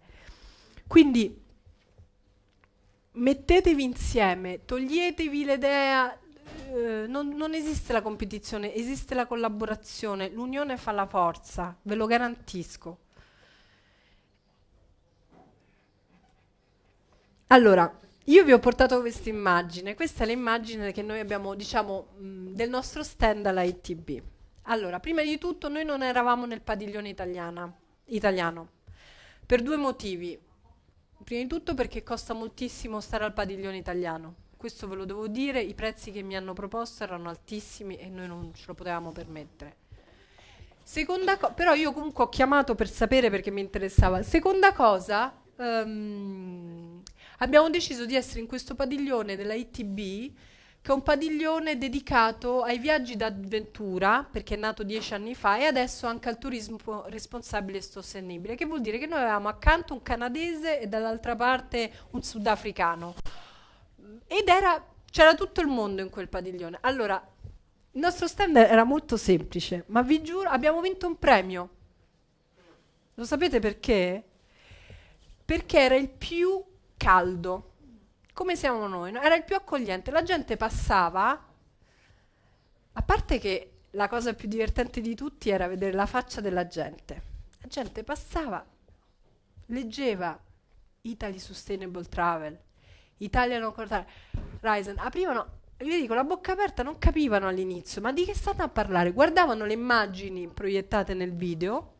Quindi mettetevi insieme, toglietevi l'idea, eh, non, non esiste la competizione, esiste la collaborazione, l'unione fa la forza, ve lo garantisco. Allora, io vi ho portato questa immagine, questa è l'immagine che noi abbiamo, diciamo, mm, del nostro stand alla ITB. Allora, prima di tutto noi non eravamo nel padiglione italiana, italiano, per due motivi. Prima di tutto perché costa moltissimo stare al padiglione italiano, questo ve lo devo dire, i prezzi che mi hanno proposto erano altissimi e noi non ce lo potevamo permettere. Seconda cosa, però io comunque ho chiamato per sapere perché mi interessava. Seconda cosa, ehm, abbiamo deciso di essere in questo padiglione della ITB che è un padiglione dedicato ai viaggi d'avventura, perché è nato dieci anni fa, e adesso anche al turismo responsabile e sostenibile, che vuol dire che noi avevamo accanto un canadese e dall'altra parte un sudafricano. Ed era, c'era tutto il mondo in quel padiglione. Allora, il nostro stand era molto semplice, ma vi giuro, abbiamo vinto un premio. Lo sapete perché? Perché era il più caldo, come siamo noi, no? era il più accogliente, la gente passava, a parte che la cosa più divertente di tutti era vedere la faccia della gente, la gente passava, leggeva Italy Sustainable Travel, Italian Accord Horizon, aprivano, vi dico, la bocca aperta non capivano all'inizio, ma di che state a parlare? Guardavano le immagini proiettate nel video,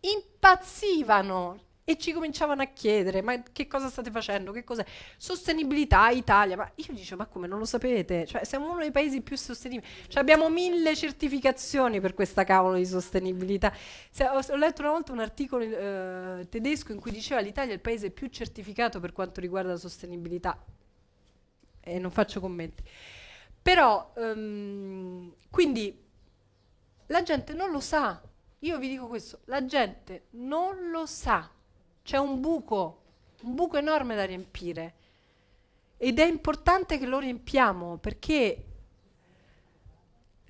impazzivano, e ci cominciavano a chiedere ma che cosa state facendo, che cos'è, sostenibilità Italia, ma io dicevo ma come non lo sapete, cioè siamo uno dei paesi più sostenibili, cioè, abbiamo mille certificazioni per questa cavolo di sostenibilità, Se, ho, ho, letto una volta un articolo eh, tedesco in cui diceva l'Italia è il paese più certificato per quanto riguarda la sostenibilità e non faccio commenti, però um, quindi la gente non lo sa. Io vi dico questo, la gente non lo sa c'è un buco, un buco enorme da riempire. Ed è importante che lo riempiamo perché,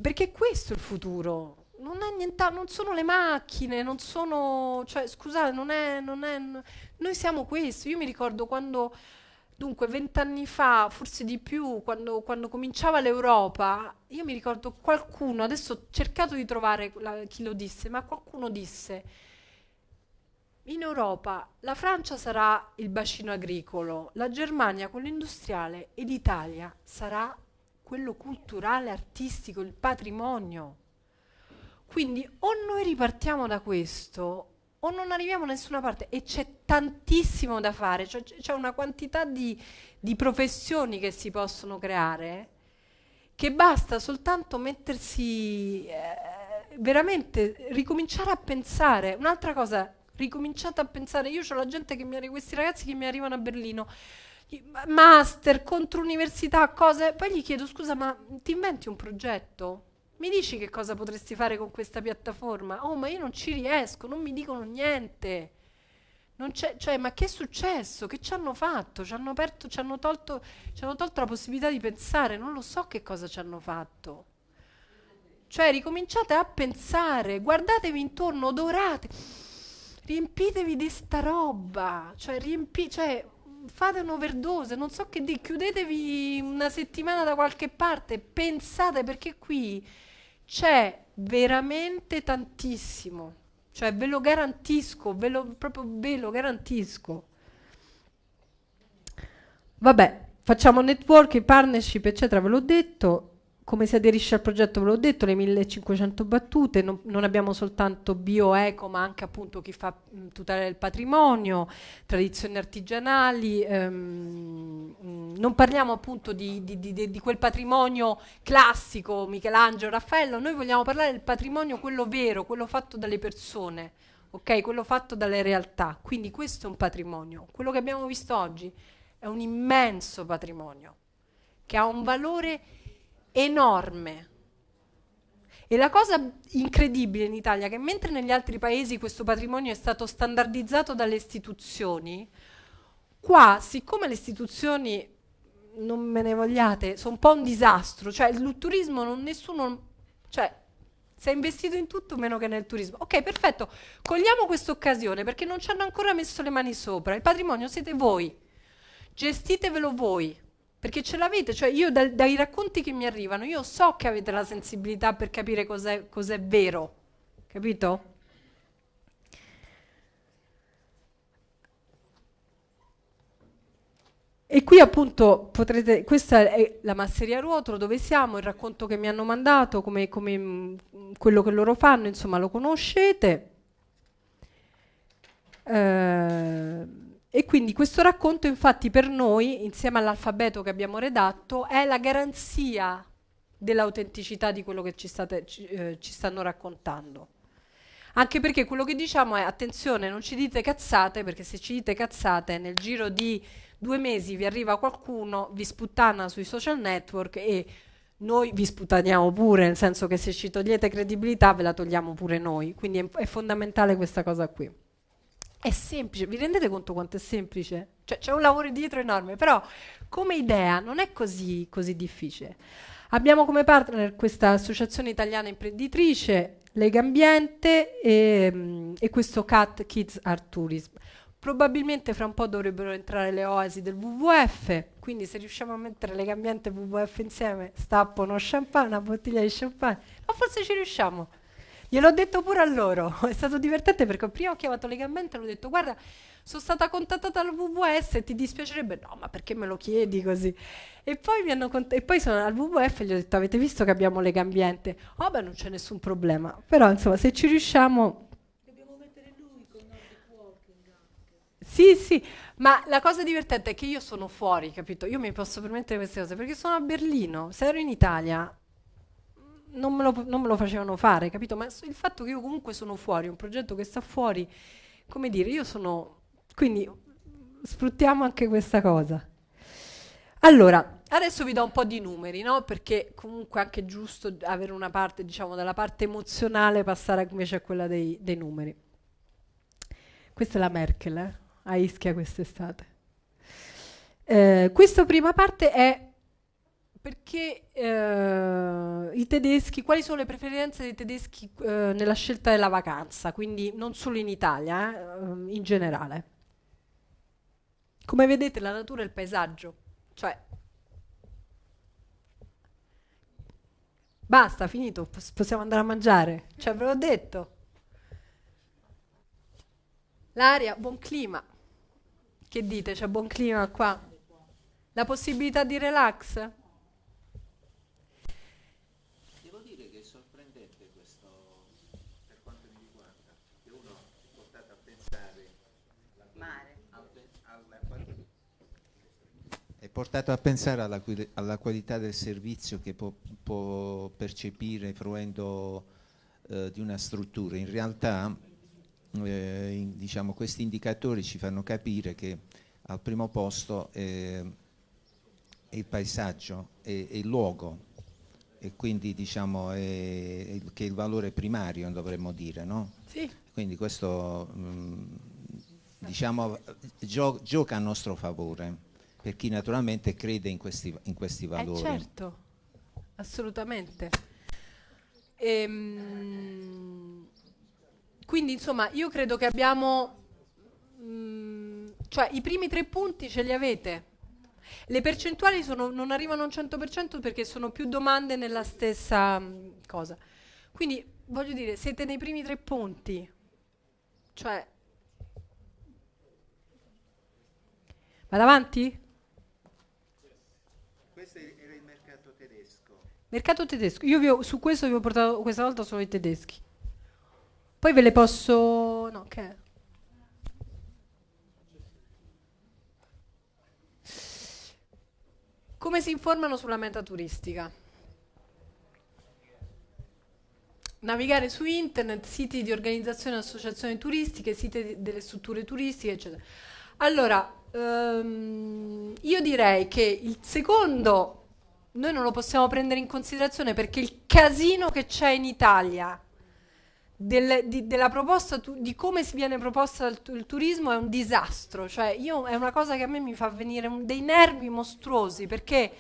perché questo è il futuro. Non, è nienta, non sono le macchine, non sono... Cioè, scusate, non è, non è... Noi siamo questo. Io mi ricordo quando... Dunque, vent'anni fa, forse di più, quando, quando, cominciava l'Europa, io mi ricordo qualcuno, adesso ho cercato di trovare la, chi lo disse, ma qualcuno disse in Europa la Francia sarà il bacino agricolo, la Germania quello industriale e l'Italia sarà quello culturale, artistico, il patrimonio. Quindi o noi ripartiamo da questo o non arriviamo da nessuna parte e c'è tantissimo da fare, cioè, c'è una quantità di, di professioni che si possono creare che basta soltanto mettersi eh, veramente, ricominciare a pensare. Un'altra cosa ricominciate a pensare, io ho la gente che mi arriva, questi ragazzi che mi arrivano a Berlino, master, contro università, cose, poi gli chiedo scusa ma ti inventi un progetto? Mi dici che cosa potresti fare con questa piattaforma? Oh ma io non ci riesco, non mi dicono niente. Cioè, ma che è successo? Che ci hanno fatto? Ci hanno, aperto, ci, hanno tolto, ci hanno tolto la possibilità di pensare, non lo so che cosa ci hanno fatto. Cioè, ricominciate a pensare, guardatevi intorno, odorate riempitevi di sta roba, cioè, riempi, cioè fate un'overdose, non so che di, chiudetevi una settimana da qualche parte, pensate perché qui c'è veramente tantissimo, cioè ve lo garantisco, ve lo, proprio ve lo garantisco. Vabbè, facciamo networking, partnership, eccetera, ve l'ho detto come si aderisce al progetto, ve l'ho detto, le 1500 battute, non, non abbiamo soltanto bioeco, ma anche appunto chi fa mh, mm, tutela del patrimonio, tradizioni artigianali, ehm, mh, mm, non parliamo appunto di, di, di, di, quel patrimonio classico, Michelangelo, Raffaello, noi vogliamo parlare del patrimonio quello vero, quello fatto dalle persone, okay? quello fatto dalle realtà, quindi questo è un patrimonio, quello che abbiamo visto oggi è un immenso patrimonio che ha un valore enorme. E la cosa incredibile in Italia è che mentre negli altri paesi questo patrimonio è stato standardizzato dalle istituzioni, qua, siccome le istituzioni, non me ne vogliate, sono un po' un disastro, cioè il turismo non nessuno... Cioè, si è investito in tutto meno che nel turismo. Ok, perfetto, cogliamo questa occasione perché non ci hanno ancora messo le mani sopra. Il patrimonio siete voi, gestitevelo voi. Perché ce l'avete, cioè io dal, dai racconti che mi arrivano, io so che avete la sensibilità per capire cos'è, cos'è vero, capito? E qui appunto potrete, questa è la masseria Ruotolo dove siamo, il racconto che mi hanno mandato, come, come mm, quello che loro fanno, insomma lo conoscete. Eh, e quindi questo racconto infatti per noi, insieme all'alfabeto che abbiamo redatto, è la garanzia dell'autenticità di quello che ci, state, ci, eh, ci stanno raccontando. Anche perché quello che diciamo è attenzione, non ci dite cazzate, perché se ci dite cazzate nel giro di due mesi vi arriva qualcuno, vi sputtana sui social network e noi vi sputtaniamo pure, nel senso che se ci togliete credibilità ve la togliamo pure noi. Quindi è, è fondamentale questa cosa qui. È semplice, vi rendete conto quanto è semplice? Cioè c'è un lavoro dietro enorme, però come idea non è così, così difficile. Abbiamo come partner questa associazione italiana imprenditrice, Legambiente e, mm, e questo CAT Kids Art Tourism. Probabilmente fra un po' dovrebbero entrare le oasi del WWF, quindi se riusciamo a mettere Legambiente e WWF insieme, stappo uno champagne, una bottiglia di champagne, ma forse ci riusciamo, Gliel'ho detto pure a loro, [LAUGHS] è stato divertente perché prima ho chiamato legalmente e l'ho detto guarda, sono stata contattata al WWF ti dispiacerebbe? No, ma perché me lo chiedi così? E poi, mi hanno cont- e poi sono al WWF e gli ho detto avete visto che abbiamo Legambiente? Oh ah, beh non c'è nessun problema, però insomma se ci riusciamo... Dobbiamo mettere lui con Walking anche. Sì, sì, ma la cosa divertente è che io sono fuori, capito? Io mi posso permettere queste cose perché sono a Berlino, se ero in Italia non me, lo, non me lo facevano fare, capito? Ma il fatto che io comunque sono fuori, un progetto che sta fuori, come dire, io sono... Quindi sfruttiamo anche questa cosa. Allora, adesso vi do un po' di numeri, no? Perché comunque è anche giusto avere una parte, diciamo, dalla parte emozionale passare invece a quella dei, dei numeri. Questa è la Merkel, eh? a Ischia quest'estate. Eh, questa prima parte è perché eh, i tedeschi, quali sono le preferenze dei tedeschi eh, nella scelta della vacanza, quindi non solo in Italia, eh, ehm, in generale. Come vedete la natura e il paesaggio, cioè... Basta, finito, possiamo andare a mangiare, cioè ve l'ho detto. L'aria, buon clima. Che dite, c'è buon clima qua? La possibilità di relax? portato a pensare alla, alla qualità del servizio che può, può percepire fruendo eh, di una struttura. In realtà eh, in, diciamo, questi indicatori ci fanno capire che al primo posto è, è il paesaggio, è, è, il luogo e quindi diciamo è, che è il valore primario dovremmo dire, no? Sì. Quindi questo mh, mm, diciamo, gio, gioca a nostro favore per chi naturalmente crede in questi, in questi eh, valori. Eh certo, assolutamente. Ehm, quindi insomma io credo che abbiamo, mh, mm, cioè i primi tre punti ce li avete. Le percentuali sono, non arrivano al 100% perché sono più domande nella stessa mh, mm, cosa. Quindi voglio dire, siete nei primi tre punti. Cioè, Vado avanti? Mercato tedesco. Io ho, su questo vi ho portato questa volta solo i tedeschi. Poi ve le posso... No, che... Okay. Come si informano sulla meta turistica? Navigare su internet, siti di organizzazioni e associazioni turistiche, siti delle strutture turistiche, eccetera. Allora, ehm, io direi che il secondo noi non lo possiamo prendere in considerazione perché il casino che c'è in Italia del, di, della proposta tu, di come si viene proposta il, il, turismo è un disastro. Cioè, io, è una cosa che a me mi fa venire un, dei nervi mostruosi perché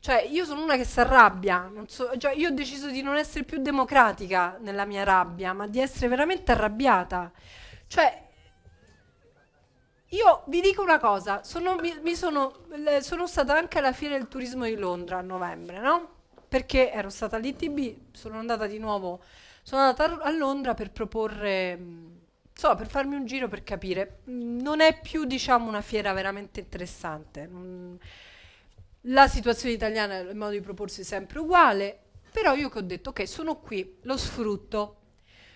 cioè, io sono una che si arrabbia. So, cioè, io ho deciso di non essere più democratica nella mia rabbia, ma di essere veramente arrabbiata. Cioè, io vi dico una cosa, sono, mi, mi sono, sono, stata anche alla Fiera del Turismo di Londra a novembre, no? Perché ero stata all'ITB, sono andata di nuovo, sono andata a Londra per proporre, so, per farmi un giro per capire. Non è più, diciamo, una fiera veramente interessante. La situazione italiana, il modo di proporsi è sempre uguale, però io che ho detto, ok, sono qui, lo sfrutto.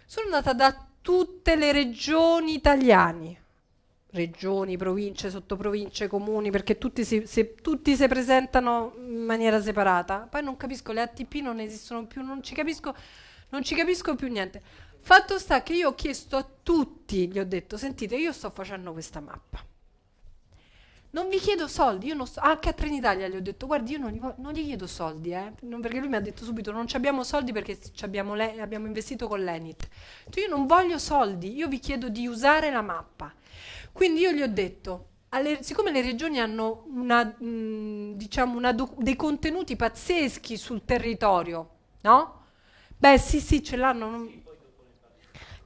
Sono andata da tutte le regioni italiane regioni, province, sottoprovince, comuni, perché tutti si, se, tutti si presentano in maniera separata. Poi non capisco, le ATP non esistono più, non ci capisco, non ci capisco più niente. Fatto sta che io ho chiesto a tutti, gli ho detto, sentite, io sto facendo questa mappa. Non vi chiedo soldi, io non so, anche a Trenitalia gli ho detto, guardi, io non gli, non gli chiedo soldi, eh, non, perché lui mi ha detto subito, non abbiamo soldi perché abbiamo, le, abbiamo investito con l'Enit. io non voglio soldi, io vi chiedo di usare la mappa. Quindi io gli ho detto, alle, siccome le regioni hanno una, mh, diciamo una dei contenuti pazzeschi sul territorio, no? Beh sì sì ce l'hanno, non...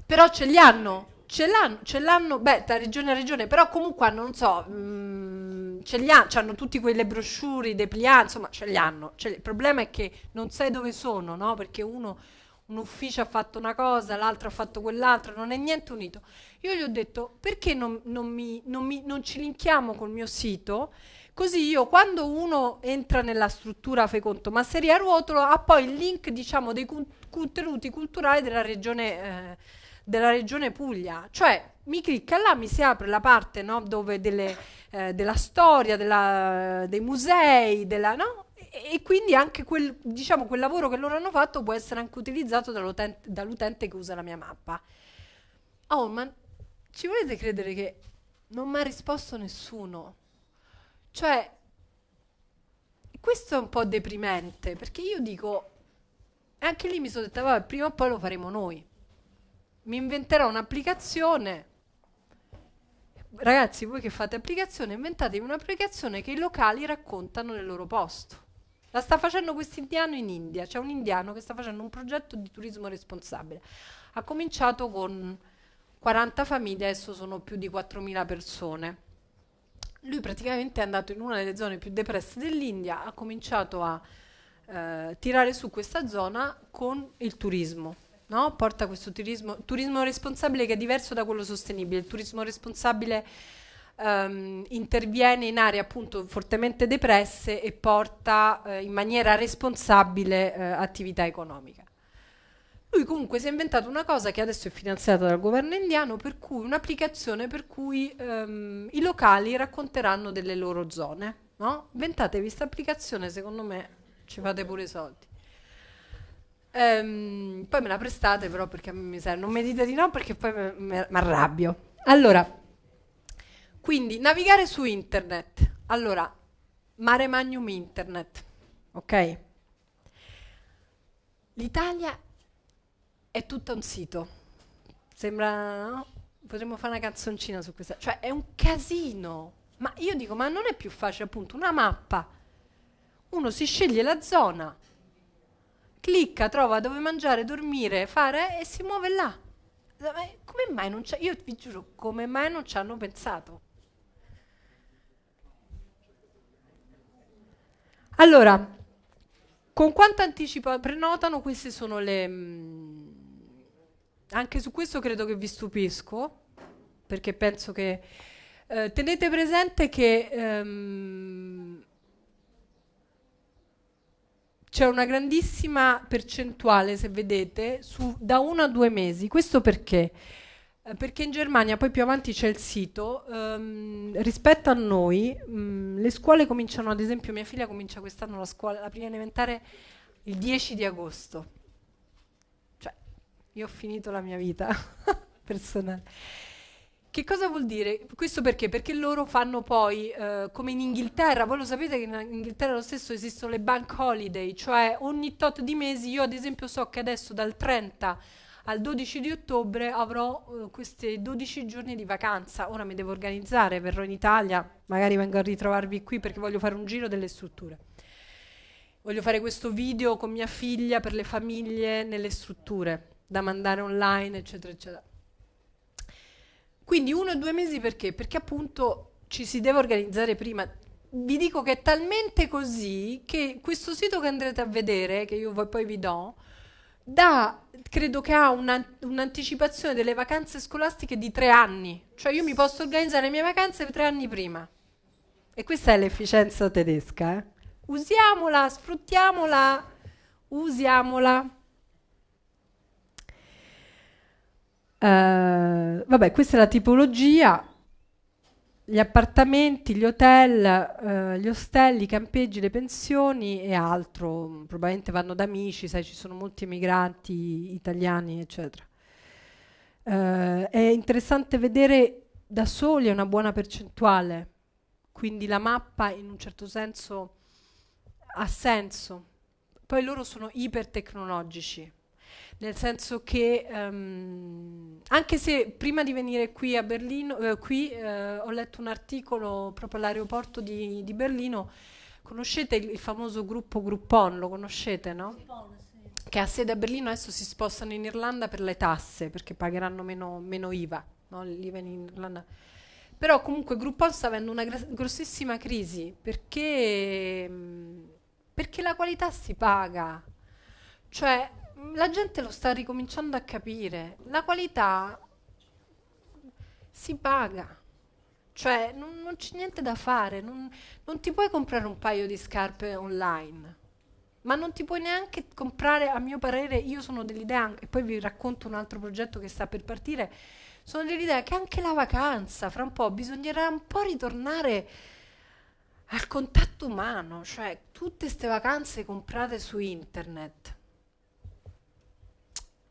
però ce li hanno, ce l'hanno, ce l'hanno, beh da regione a regione, però comunque hanno, non so, mh, ce li hanno, hanno tutti quelle brochure, i pliant, insomma ce li hanno, ce li... il problema è che non sai dove sono, no? Perché uno un ufficio ha fatto una cosa, l'altro ha fatto quell'altro, non è niente unito. Io gli ho detto perché non, non, mi, non, mi, non ci linkiamo col mio sito? Così io quando uno entra nella struttura, fai conto, a ruotolo, ha poi il link diciamo dei contenuti culturali della regione, eh, della regione Puglia. Cioè mi clicca là, mi si apre la parte no, dove delle, eh, della storia, della, dei musei, della, no? e quindi anche quel, diciamo, quel, lavoro che loro hanno fatto può essere anche utilizzato dall'utente, dall'utente che usa la mia mappa. Oh, ma ci volete credere che non mi ha risposto nessuno? Cioè, questo è un po' deprimente, perché io dico, anche lì mi sono detta, vabbè, prima o poi lo faremo noi. Mi inventerò un'applicazione. Ragazzi, voi che fate applicazione, inventatevi un'applicazione che i locali raccontano nel loro posto. La sta facendo questo indiano in India, c'è un indiano che sta facendo un progetto di turismo responsabile. Ha cominciato con 40 famiglie, adesso sono più di 4.000 persone. Lui praticamente è andato in una delle zone più depresse dell'India, ha cominciato a eh, tirare su questa zona con il turismo. No? Porta questo turismo, turismo responsabile che è diverso da quello sostenibile. Il turismo responsabile ehm, interviene in aree appunto fortemente depresse e porta eh, in maniera responsabile eh, attività economica. Lui comunque si è inventato una cosa che adesso è finanziata dal governo indiano, per cui un'applicazione per cui ehm, i locali racconteranno delle loro zone. No? Inventatevi questa applicazione, secondo me ci fate pure i soldi. Ehm, poi me la prestate però perché mi serve, non mi dite di no perché poi mi arrabbio. Allora, quindi navigare su internet. Allora, mare magnum internet, ok? L'Italia è tutta un sito. Sembra, no? Potremmo fare una canzoncina su questa. Cioè, è un casino. Ma io dico, ma non è più facile appunto una mappa. Uno si sceglie la zona, clicca, trova dove mangiare, dormire, fare e si muove là. Come mai non c'è? Io vi giuro, come mai non ci hanno pensato? Allora, con quanto anticipo prenotano, queste sono le... Mm, anche su questo credo che vi stupisco, perché penso che... Eh, tenete presente che ehm, c'è una grandissima percentuale, se vedete, su, da uno a due mesi. Questo perché? Eh, perché in Germania poi più avanti c'è il sito, ehm, rispetto a noi mh, mm, le scuole cominciano, ad esempio mia figlia comincia quest'anno la, scuola, la prima elementare il 10 di agosto, cioè io ho finito la mia vita [LAUGHS] personale. Che cosa vuol dire? Questo perché? Perché loro fanno poi, eh, come in Inghilterra, voi lo sapete che in Inghilterra lo stesso esistono le bank holiday, cioè ogni tot di mesi, io ad esempio so che adesso dal 30 al 12 di ottobre avrò uh, eh, questi 12 giorni di vacanza. Ora mi devo organizzare, verrò in Italia, magari vengo a ritrovarvi qui perché voglio fare un giro delle strutture. Voglio fare questo video con mia figlia per le famiglie nelle strutture da mandare online, eccetera, eccetera. Quindi uno o due mesi perché? Perché appunto ci si deve organizzare prima. Vi dico che è talmente così che questo sito che andrete a vedere, che io poi vi do, da credo che ha una, un'anticipazione delle vacanze scolastiche di tre anni. Cioè io mi posso organizzare le mie vacanze tre anni prima. E questa è l'efficienza tedesca. Eh? Usiamola, sfruttiamola, usiamola. Uh, vabbè, questa è la tipologia gli appartamenti, gli hotel, eh, gli ostelli, i campeggi, le pensioni e altro, probabilmente vanno da amici, sai ci sono molti emigranti italiani eccetera. Eh, è interessante vedere da soli una buona percentuale, quindi la mappa in un certo senso ha senso. Poi loro sono ipertecnologici, nel senso che um, anche se prima di venire qui a Berlino, eh, qui eh, ho letto un articolo proprio all'aeroporto di, di Berlino, conoscete il, il, famoso gruppo Groupon, lo conoscete no? Che ha sede a Berlino adesso si spostano in Irlanda per le tasse, perché pagheranno meno, meno IVA, no? l'IVA in Irlanda. Però comunque Groupon sta avendo una grossissima crisi perché, mm, perché la qualità si paga. Cioè, la gente lo sta ricominciando a capire. La qualità si paga. Cioè, non, non c'è niente da fare. Non, non ti puoi comprare un paio di scarpe online ma non ti puoi neanche comprare, a mio parere, io sono dell'idea, e poi vi racconto un altro progetto che sta per partire, sono dell'idea che anche la vacanza, fra un po', bisognerà un po' ritornare al contatto umano, cioè tutte queste vacanze comprate su internet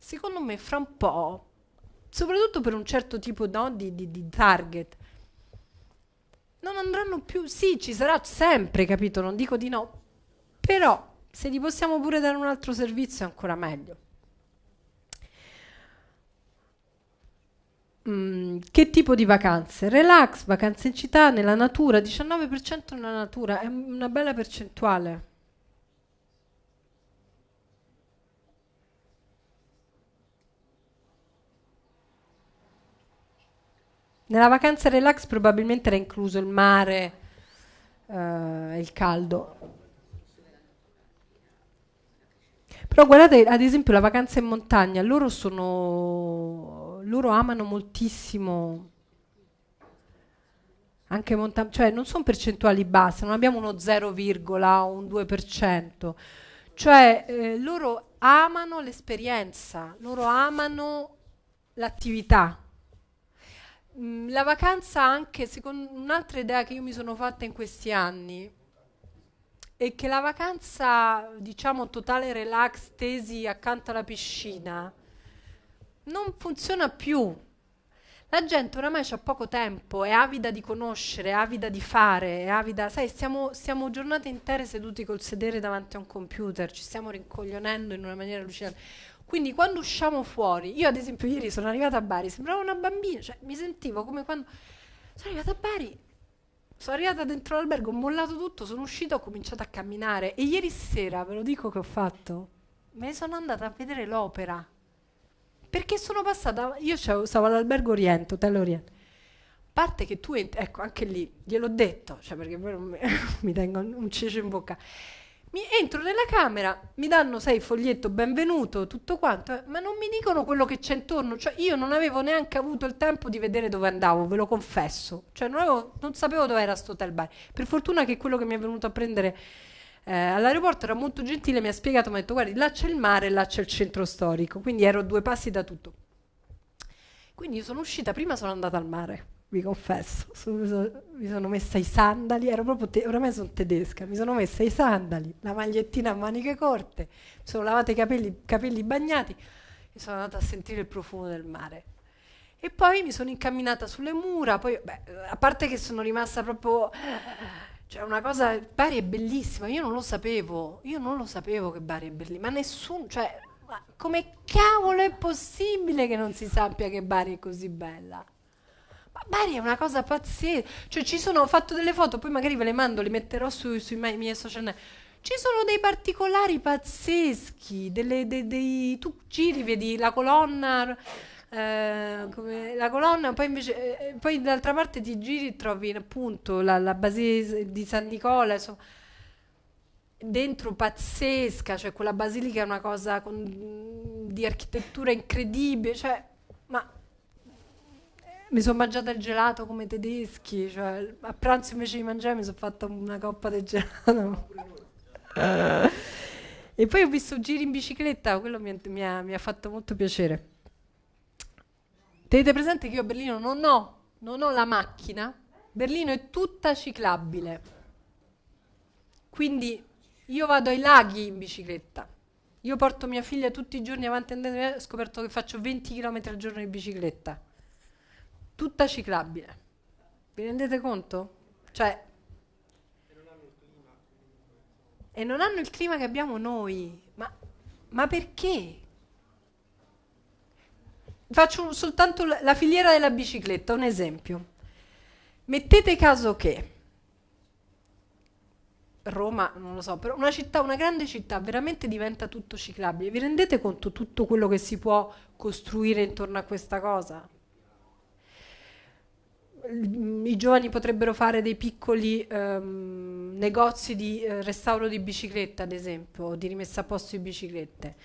secondo me fra un po', soprattutto per un certo tipo no, di, di, di target, non andranno più, sì, ci sarà sempre, capito, non dico di no, però se gli possiamo pure dare un altro servizio è ancora meglio. Mm, che tipo di vacanze? Relax, vacanze in città, nella natura, 19% nella natura, è una bella percentuale. Nella vacanza relax probabilmente era incluso il mare eh, e eh, il caldo. Però guardate, ad esempio, la vacanza in montagna, loro sono... loro amano moltissimo anche montagna, cioè non sono percentuali basse, non abbiamo uno 0, o un 2%. Cioè eh, loro amano l'esperienza, loro amano l'attività, Mm, la vacanza anche, secondo un'altra idea che io mi sono fatta in questi anni, è che la vacanza, diciamo, totale relax, tesi accanto alla piscina, non funziona più. La gente oramai ha poco tempo, è avida di conoscere, è avida di fare, è avida, sai, stiamo, stiamo, giornate intere seduti col sedere davanti a un computer, ci stiamo rincoglionendo in una maniera allucinante. Quindi quando usciamo fuori, io ad esempio ieri sono arrivata a Bari, sembrava una bambina, cioè mi sentivo come quando sono arrivata a Bari, sono arrivata dentro l'albergo, ho mollato tutto, sono uscita, ho cominciato a camminare e ieri sera, ve lo dico che ho fatto, me ne sono andata a vedere l'opera. Perché sono passata, io stavo all'albergo Oriente, Hotel Oriente. Parte che tu, ent- ecco, anche lì, gliel'ho detto, cioè perché poi non mi, [LAUGHS] mi tengo un cece in bocca mi entro nella camera, mi danno, sai, il foglietto benvenuto, tutto quanto, eh, ma non mi dicono quello che c'è intorno. Cioè, io non avevo neanche avuto il tempo di vedere dove andavo, ve lo confesso. Cioè, non, avevo, non sapevo dove era sto hotel bar. Per fortuna che quello che mi è venuto a prendere eh, all'aeroporto era molto gentile, mi ha spiegato, mi ha detto, guardi, là c'è il mare, là c'è il centro storico. Quindi ero due passi da tutto. Quindi io sono uscita, prima sono andata al mare vi confesso, mi sono messa i sandali, ero proprio te- oramai sono tedesca, mi sono messa i sandali, la magliettina a maniche corte, mi sono lavata i capelli, capelli bagnati e sono andata a sentire il profumo del mare. E poi mi sono incamminata sulle mura, poi, beh, a parte che sono rimasta proprio... Cioè una cosa, Bari è bellissima, io non lo sapevo, io non lo sapevo che Bari è bellissima, ma nessuno, cioè, ma come cavolo è possibile che non si sappia che Bari è così bella? Ma Bari è una cosa pazzesca. Cioè, ci sono, ho fatto delle foto, poi magari ve le mando, le metterò su, sui miei social network. Ci sono dei particolari pazzeschi, delle, dei, dei, tu giri, vedi la colonna, eh, come, la colonna, poi invece, eh, eh, poi d'altra parte ti giri e trovi appunto la, la base di San Nicola, insomma dentro pazzesca, cioè quella basilica è una cosa con, di architettura incredibile, cioè mi sono mangiata il gelato come i tedeschi, cioè, a pranzo invece di mangiare mi sono fatta una coppa di gelato. [LAUGHS] e poi ho visto giri in bicicletta, quello mi, mi, ha, mi ha, fatto molto piacere. Tenete presente che io a Berlino non ho, non ho la macchina, Berlino è tutta ciclabile, quindi io vado ai laghi in bicicletta. Io porto mia figlia tutti i giorni avanti e indietro, ho scoperto che faccio 20 km al giorno in bicicletta tutta ciclabile. Vi rendete conto? Cioè, e non hanno il clima che abbiamo noi. Ma, ma perché? Faccio soltanto la filiera della bicicletta, un esempio. Mettete caso che Roma, non lo so, però una città, una grande città, veramente diventa tutto ciclabile. Vi rendete conto tutto quello che si può costruire intorno a questa cosa? i giovani potrebbero fare dei piccoli ehm, negozi di eh, restauro di biciclette, ad esempio, di rimessa a posto di biciclette.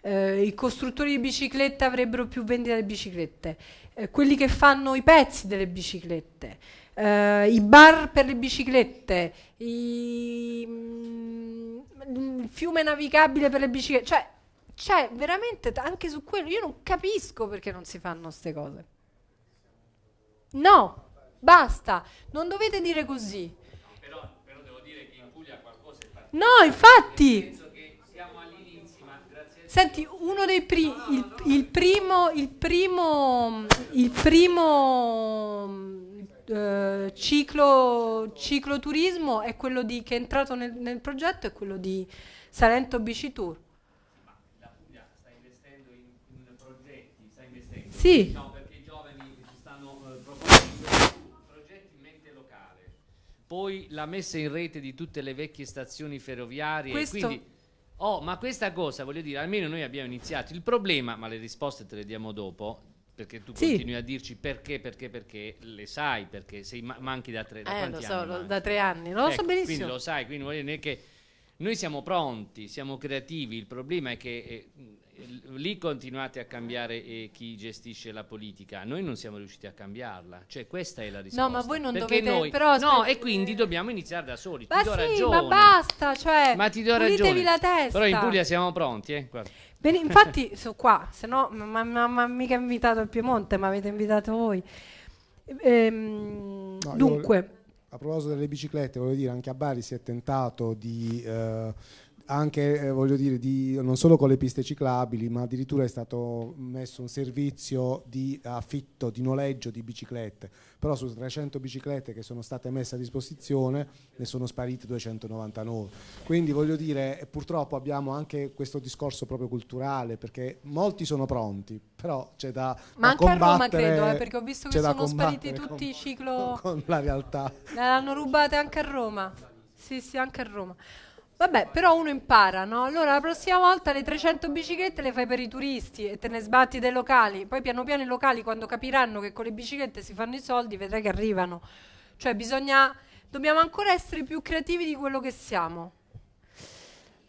Eh, I costruttori di biciclette avrebbero più vendita di biciclette, eh, quelli che fanno i pezzi delle biciclette, eh, i bar per le biciclette, i, mh, mm, il fiume navigabile per le biciclette, cioè, cioè veramente anche su quello io non capisco perché non si fanno queste cose. No, basta, non dovete dire così. Però, però devo dire che in Puglia qualcosa è partito. No, infatti. Senti, uno dei primi, il, il, primo, il primo, il primo eh, ciclo, cicloturismo è quello di, che è entrato nel, nel progetto è quello di Salento Bici Tour. Ma la Puglia sta investendo in, in progetti, sta investendo sì. In, diciamo, poi la messa in rete di tutte le vecchie stazioni ferroviarie. Questo... Quindi, oh, ma questa cosa, voglio dire, almeno noi abbiamo iniziato. Il problema, ma le risposte te le diamo dopo, perché tu sì. continui a dirci perché, perché, perché, le sai, perché sei ma- manchi da tre, da eh, lo so, lo, da tre anni, lo ecco, so benissimo. Quindi lo sai, quindi vuol dire che noi siamo pronti, siamo creativi, il problema è che eh, lì continuate a cambiare eh, chi gestisce la politica, noi non siamo riusciti a cambiarla, cioè questa è la risposta. No, ma voi non Perché dovete noi, però No, e quindi dobbiamo iniziare da soli, ma ti do ragione. Ma basta, cioè Ma ti do ragione. la testa. Però in Puglia siamo pronti, eh. Bene, infatti [LAUGHS] sono qua, se no ma, ma, ma mica invitato il Piemonte, ma avete invitato voi. Ehm, no, dunque, io, a proposito delle biciclette, voglio dire anche a Bari si è tentato di eh, anche eh, voglio dire di, non solo con le piste ciclabili ma addirittura è stato messo un servizio di affitto di noleggio di biciclette però su 300 biciclette che sono state messe a disposizione ne sono sparite 299 quindi voglio dire purtroppo abbiamo anche questo discorso proprio culturale perché molti sono pronti però c'è da, ma da anche a Roma credo eh, perché ho visto che sono spariti tutti i ciclo con, con la realtà l'hanno rubate anche a Roma sì sì anche a Roma Vabbè, però uno impara, no? Allora la prossima volta le 300 biciclette le fai per i turisti e te ne sbatti dei locali. Poi piano piano i locali, quando capiranno che con le biciclette si fanno i soldi, vedrai che arrivano. Cioè bisogna... Dobbiamo ancora essere più creativi di quello che siamo.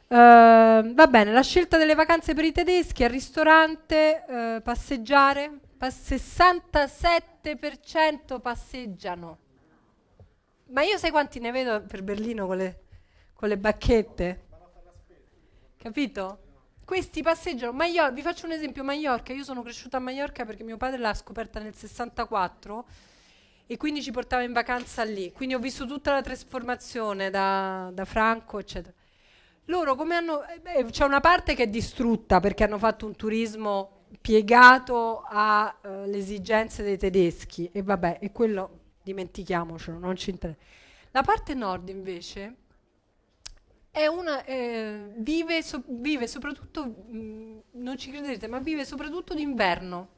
Uh, va bene, la scelta delle vacanze per i tedeschi al ristorante, uh, passeggiare, pass- 67% passeggiano. Ma io sai quanti ne vedo per Berlino con le con le bacchette. Capito? Questi passeggiano. Maior- vi faccio un esempio: Maiorca. Io sono cresciuta a Maiorca perché mio padre l'ha scoperta nel 64 e quindi ci portava in vacanza lì. Quindi ho visto tutta la trasformazione da, da Franco, eccetera. Loro come hanno. Eh, c'è una parte che è distrutta perché hanno fatto un turismo piegato alle eh, esigenze dei tedeschi e vabbè, e quello dimentichiamocelo, non ci interessa. La parte nord invece una, eh, vive, so, vive, soprattutto, mh, mm, non ci crederete, ma vive soprattutto d'inverno.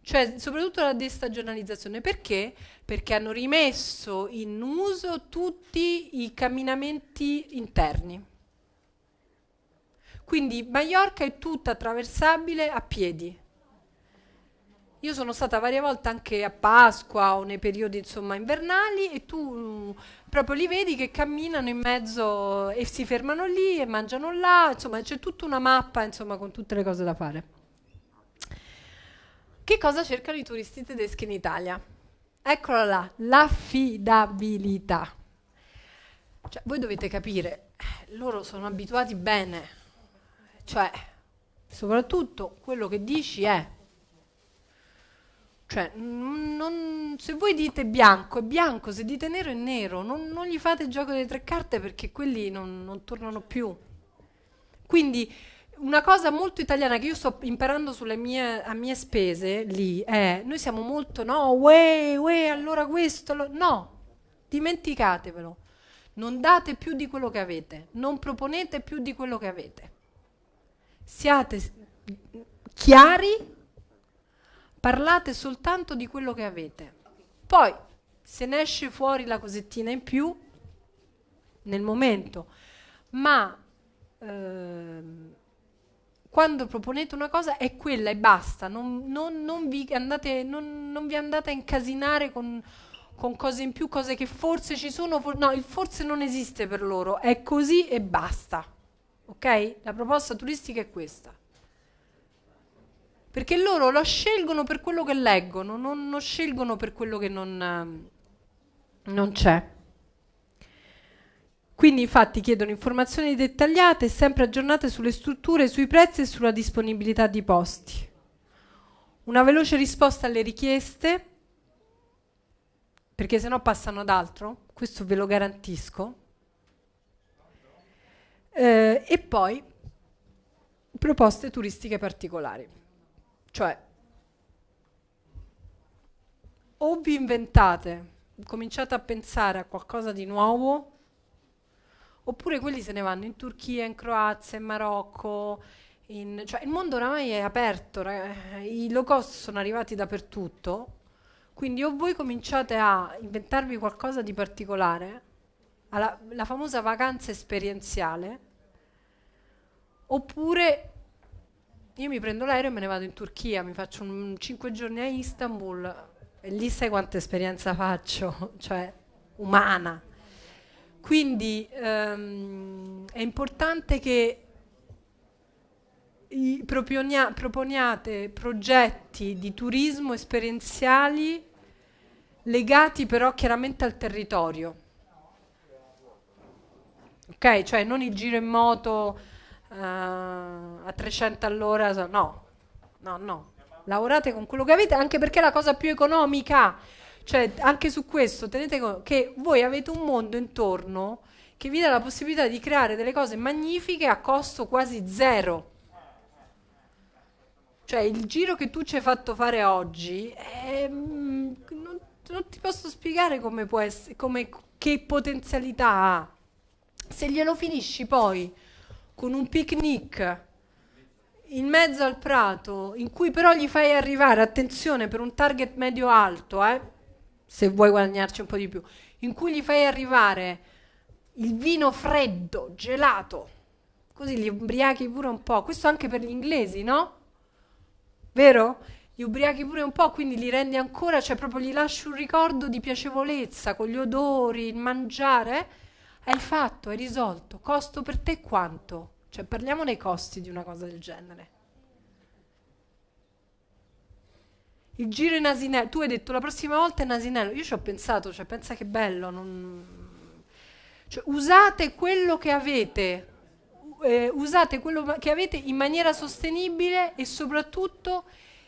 Cioè, soprattutto la destagionalizzazione. Perché? Perché hanno rimesso in uso tutti i camminamenti interni. Quindi Maiorca è tutta attraversabile a piedi. Io sono stata varie volte anche a Pasqua o nei periodi insomma invernali e tu mm, proprio li vedi che camminano in mezzo e si fermano lì e mangiano là, insomma c'è tutta una mappa insomma con tutte le cose da fare. Che cosa cercano i turisti tedeschi in Italia? Eccola là, l'affidabilità. Cioè, voi dovete capire, loro sono abituati bene, cioè soprattutto quello che dici è cioè, non, se voi dite bianco è bianco, se dite nero è nero, non, non gli fate il gioco delle tre carte perché quelli non, non tornano più. Quindi una cosa molto italiana che io sto imparando sulle mie, a mie spese lì è noi siamo molto no, uè, uè, allora questo, lo... no, dimenticatevelo. Non date più di quello che avete, non proponete più di quello che avete. Siate chiari parlate soltanto di quello che avete. Poi, se ne esce fuori la cosettina in più, nel momento, ma ehm, quando proponete una cosa è quella e basta, non, non, non, vi, andate, non vi, andate, a incasinare con, con, cose in più, cose che forse ci sono, for- no, il forse non esiste per loro, è così e basta. Ok? La proposta turistica è questa perché loro lo scelgono per quello che leggono, non lo scelgono per quello che non, ehm, non c'è. Quindi infatti chiedono informazioni dettagliate e sempre aggiornate sulle strutture, sui prezzi e sulla disponibilità di posti. Una veloce risposta alle richieste, perché sennò passano ad altro, questo ve lo garantisco. Eh, e poi proposte turistiche particolari. Cioè, o vi inventate, cominciate a pensare a qualcosa di nuovo, oppure quelli se ne vanno in Turchia, in Croazia, in Marocco. In, cioè, il mondo oramai è aperto, i low cost sono arrivati dappertutto, quindi o voi cominciate a inventarvi qualcosa di particolare, alla, la famosa vacanza esperienziale, oppure io mi prendo l'aereo e me ne vado in Turchia, mi faccio un, 5 giorni a Istanbul e lì sai quanta esperienza faccio, [LAUGHS] cioè umana. Quindi ehm, è importante che proponia- proponiate progetti di turismo esperienziali legati però chiaramente al territorio. Ok, cioè non il giro in moto uh, a 300 all'ora, no, no, no. Lavorate con quello che avete, anche perché è la cosa più economica. Cioè, anche su questo, tenete conto che voi avete un mondo intorno che vi dà la possibilità di creare delle cose magnifiche a costo quasi zero. Cioè, il giro che tu ci hai fatto fare oggi, è, ehm, non, non, ti posso spiegare come può essere, come, che potenzialità ha. Se glielo finisci poi con un picnic in mezzo al prato, in cui però gli fai arrivare, attenzione, per un target medio alto, eh, se vuoi guadagnarci un po' di più, in cui gli fai arrivare il vino freddo, gelato, così li ubriachi pure un po'. Questo anche per gli inglesi, no? Vero? Li ubriachi pure un po', quindi li rendi ancora, cioè proprio gli lasci un ricordo di piacevolezza con gli odori, il mangiare è fatto, è risolto. Costo per te quanto? Cioè parliamo dei costi di una cosa del genere. Il giro in asinello, tu hai detto la prossima volta è asinello, io ci ho pensato, cioè pensa che bello, non... cioè, usate quello che avete, eh, usate quello che avete in maniera sostenibile e soprattutto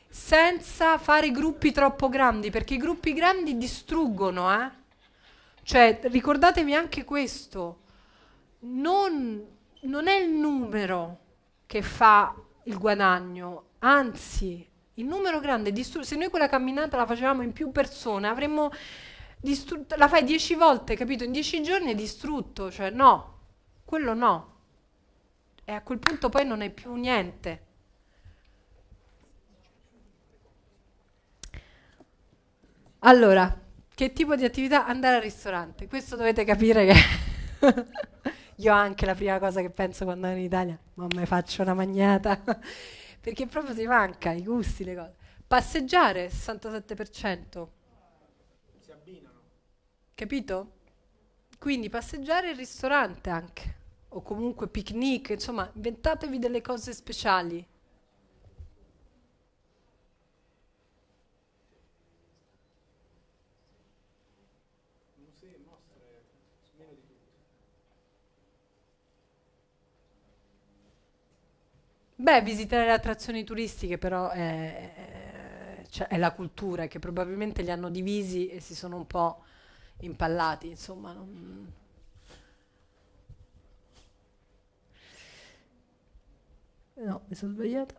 senza fare gruppi troppo grandi, perché i gruppi grandi distruggono, eh? Cioè, ricordatevi anche questo, non, non è il numero che fa il guadagno, anzi, il numero grande, distru- se noi quella camminata la facevamo in più persone, avremmo distrutto, la fai dieci volte, capito? In dieci giorni è distrutto, cioè no, quello no. E a quel punto poi non è più niente. Allora, che tipo di attività andare al ristorante. Questo dovete capire che [LAUGHS] io anche la prima cosa che penso quando ero in Italia, mamma faccio una magnata, [LAUGHS] perché proprio si manca i gusti, le cose. Passeggiare 67%. Si abbinano. Capito? Quindi passeggiare e ristorante anche, o comunque picnic, insomma, inventatevi delle cose speciali Beh, visitare le attrazioni turistiche però è, è- cioè, è la cultura che probabilmente li hanno divisi e si sono un po' impallati, insomma. non- No, mi sono sbagliata.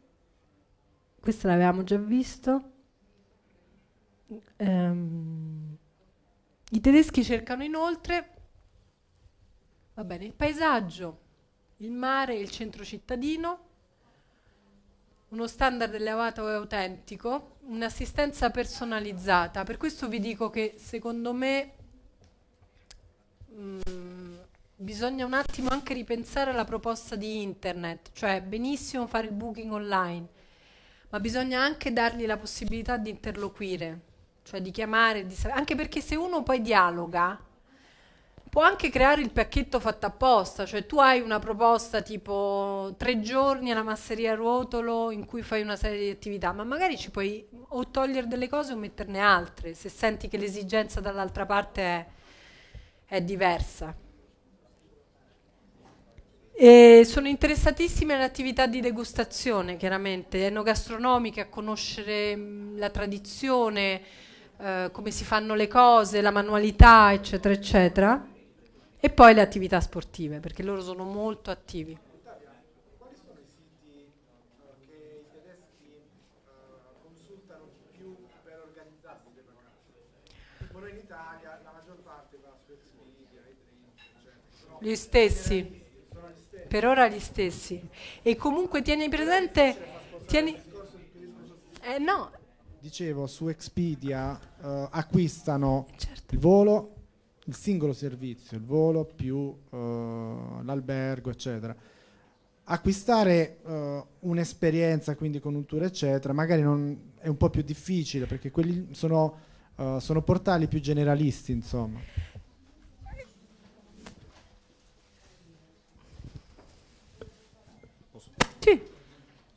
Questa l'avevamo già visto. Ehm, I tedeschi cercano inoltre, va bene, il paesaggio, il mare, il centro cittadino uno standard elevato e autentico, un'assistenza personalizzata. Per questo vi dico che secondo me mh, mm, bisogna un attimo anche ripensare alla proposta di internet, cioè benissimo fare il booking online, ma bisogna anche dargli la possibilità di interloquire, cioè di chiamare, di... anche perché se uno poi dialoga, può anche creare il pacchetto fatto apposta, cioè tu hai una proposta tipo tre giorni alla masseria ruotolo in cui fai una serie di attività, ma magari ci puoi o togliere delle cose o metterne altre, se senti che l'esigenza dall'altra parte è, è diversa. E sono interessatissime alle attività di degustazione, chiaramente, enogastronomiche, a conoscere mm, la tradizione, eh, come si fanno le cose, la manualità, eccetera, eccetera. E poi le attività sportive, perché loro sono molto attivi. Gli stessi, per ora gli stessi. E comunque tieni presente... Tieni... Eh, no. Dicevo, su Expedia uh, acquistano certo. il volo, il singolo servizio, il volo più eh, l'albergo, eccetera. Acquistare eh, un'esperienza, quindi con un tour, eccetera, magari non, è un po' più difficile perché quelli sono, eh, sono portali più generalisti, insomma. Sì.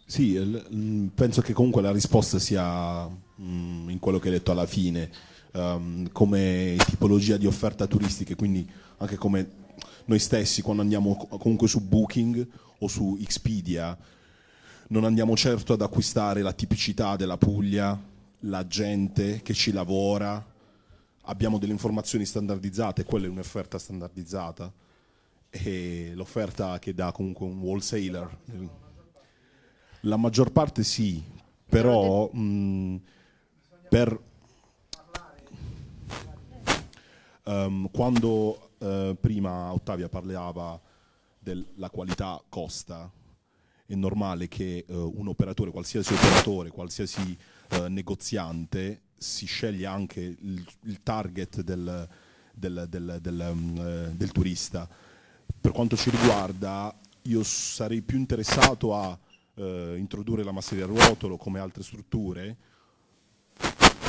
Sì, mm, penso che comunque la risposta sia mh, mm, in quello che hai detto alla fine um, come tipologia di offerta turistica, quindi anche come noi stessi quando andiamo comunque su Booking o su Expedia, non andiamo certo ad acquistare la tipicità della Puglia, la gente che ci lavora, abbiamo delle informazioni standardizzate, quella è un'offerta standardizzata e l'offerta che dà comunque un wholesaler. La maggior parte sì, però mh, per Um, quando uh, prima Ottavia parlava della qualità costa, è normale che uh, un operatore, qualsiasi operatore, qualsiasi uh, negoziante, si sceglie anche il, il target del, del, del, del, um, del turista. Per quanto ci riguarda, io sarei più interessato a eh, introdurre la masseria a ruotolo come altre strutture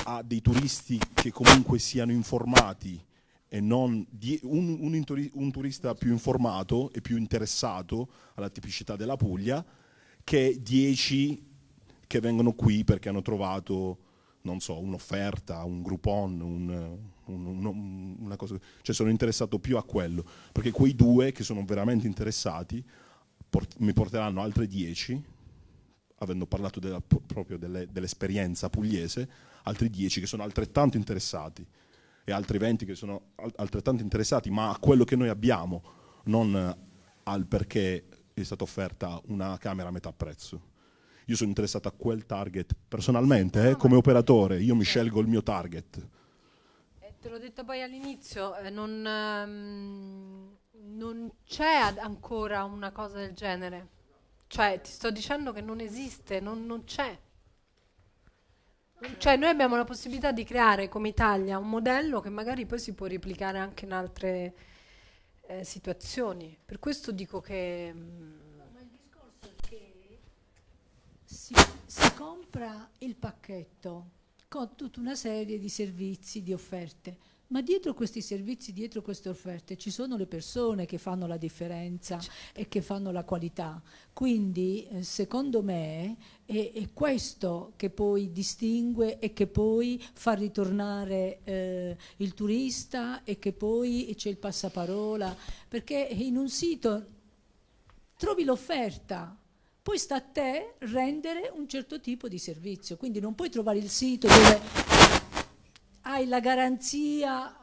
a dei turisti che comunque siano informati e non un, un, un, turista più informato e più interessato alla tipicità della Puglia che 10 che vengono qui perché hanno trovato non so, un'offerta, un groupon, un, un, una cosa, cioè sono interessato più a quello, perché quei due che sono veramente interessati port mi porteranno altre 10, avendo parlato della, proprio dell'esperienza pugliese, altri 10 che sono altrettanto interessati e altri eventi che sono altrettanto interessati, ma a quello che noi abbiamo, non eh, al perché è stata offerta una camera a metà prezzo. Io sono interessato a quel target personalmente, eh, come operatore, io mi scelgo il mio target. te l'ho detto poi all'inizio, eh, non, ehm, non c'è ancora una cosa del genere. Cioè, ti sto dicendo che non esiste, non, non c'è. Cioè noi abbiamo la possibilità di creare come Italia un modello che magari poi si può replicare anche in altre eh, situazioni. Per questo dico che... No, mm, ma il discorso è che si, si compra il pacchetto con tutta una serie di servizi, di offerte ma dietro questi servizi, dietro queste offerte, ci sono le persone che fanno la differenza certo. e che fanno la qualità. Quindi, eh, secondo me, è, è, questo che poi distingue e che poi fa ritornare eh, il turista e che poi c'è il passaparola. Perché in un sito trovi l'offerta, poi sta a te rendere un certo tipo di servizio. Quindi non puoi trovare il sito dove hai la garanzia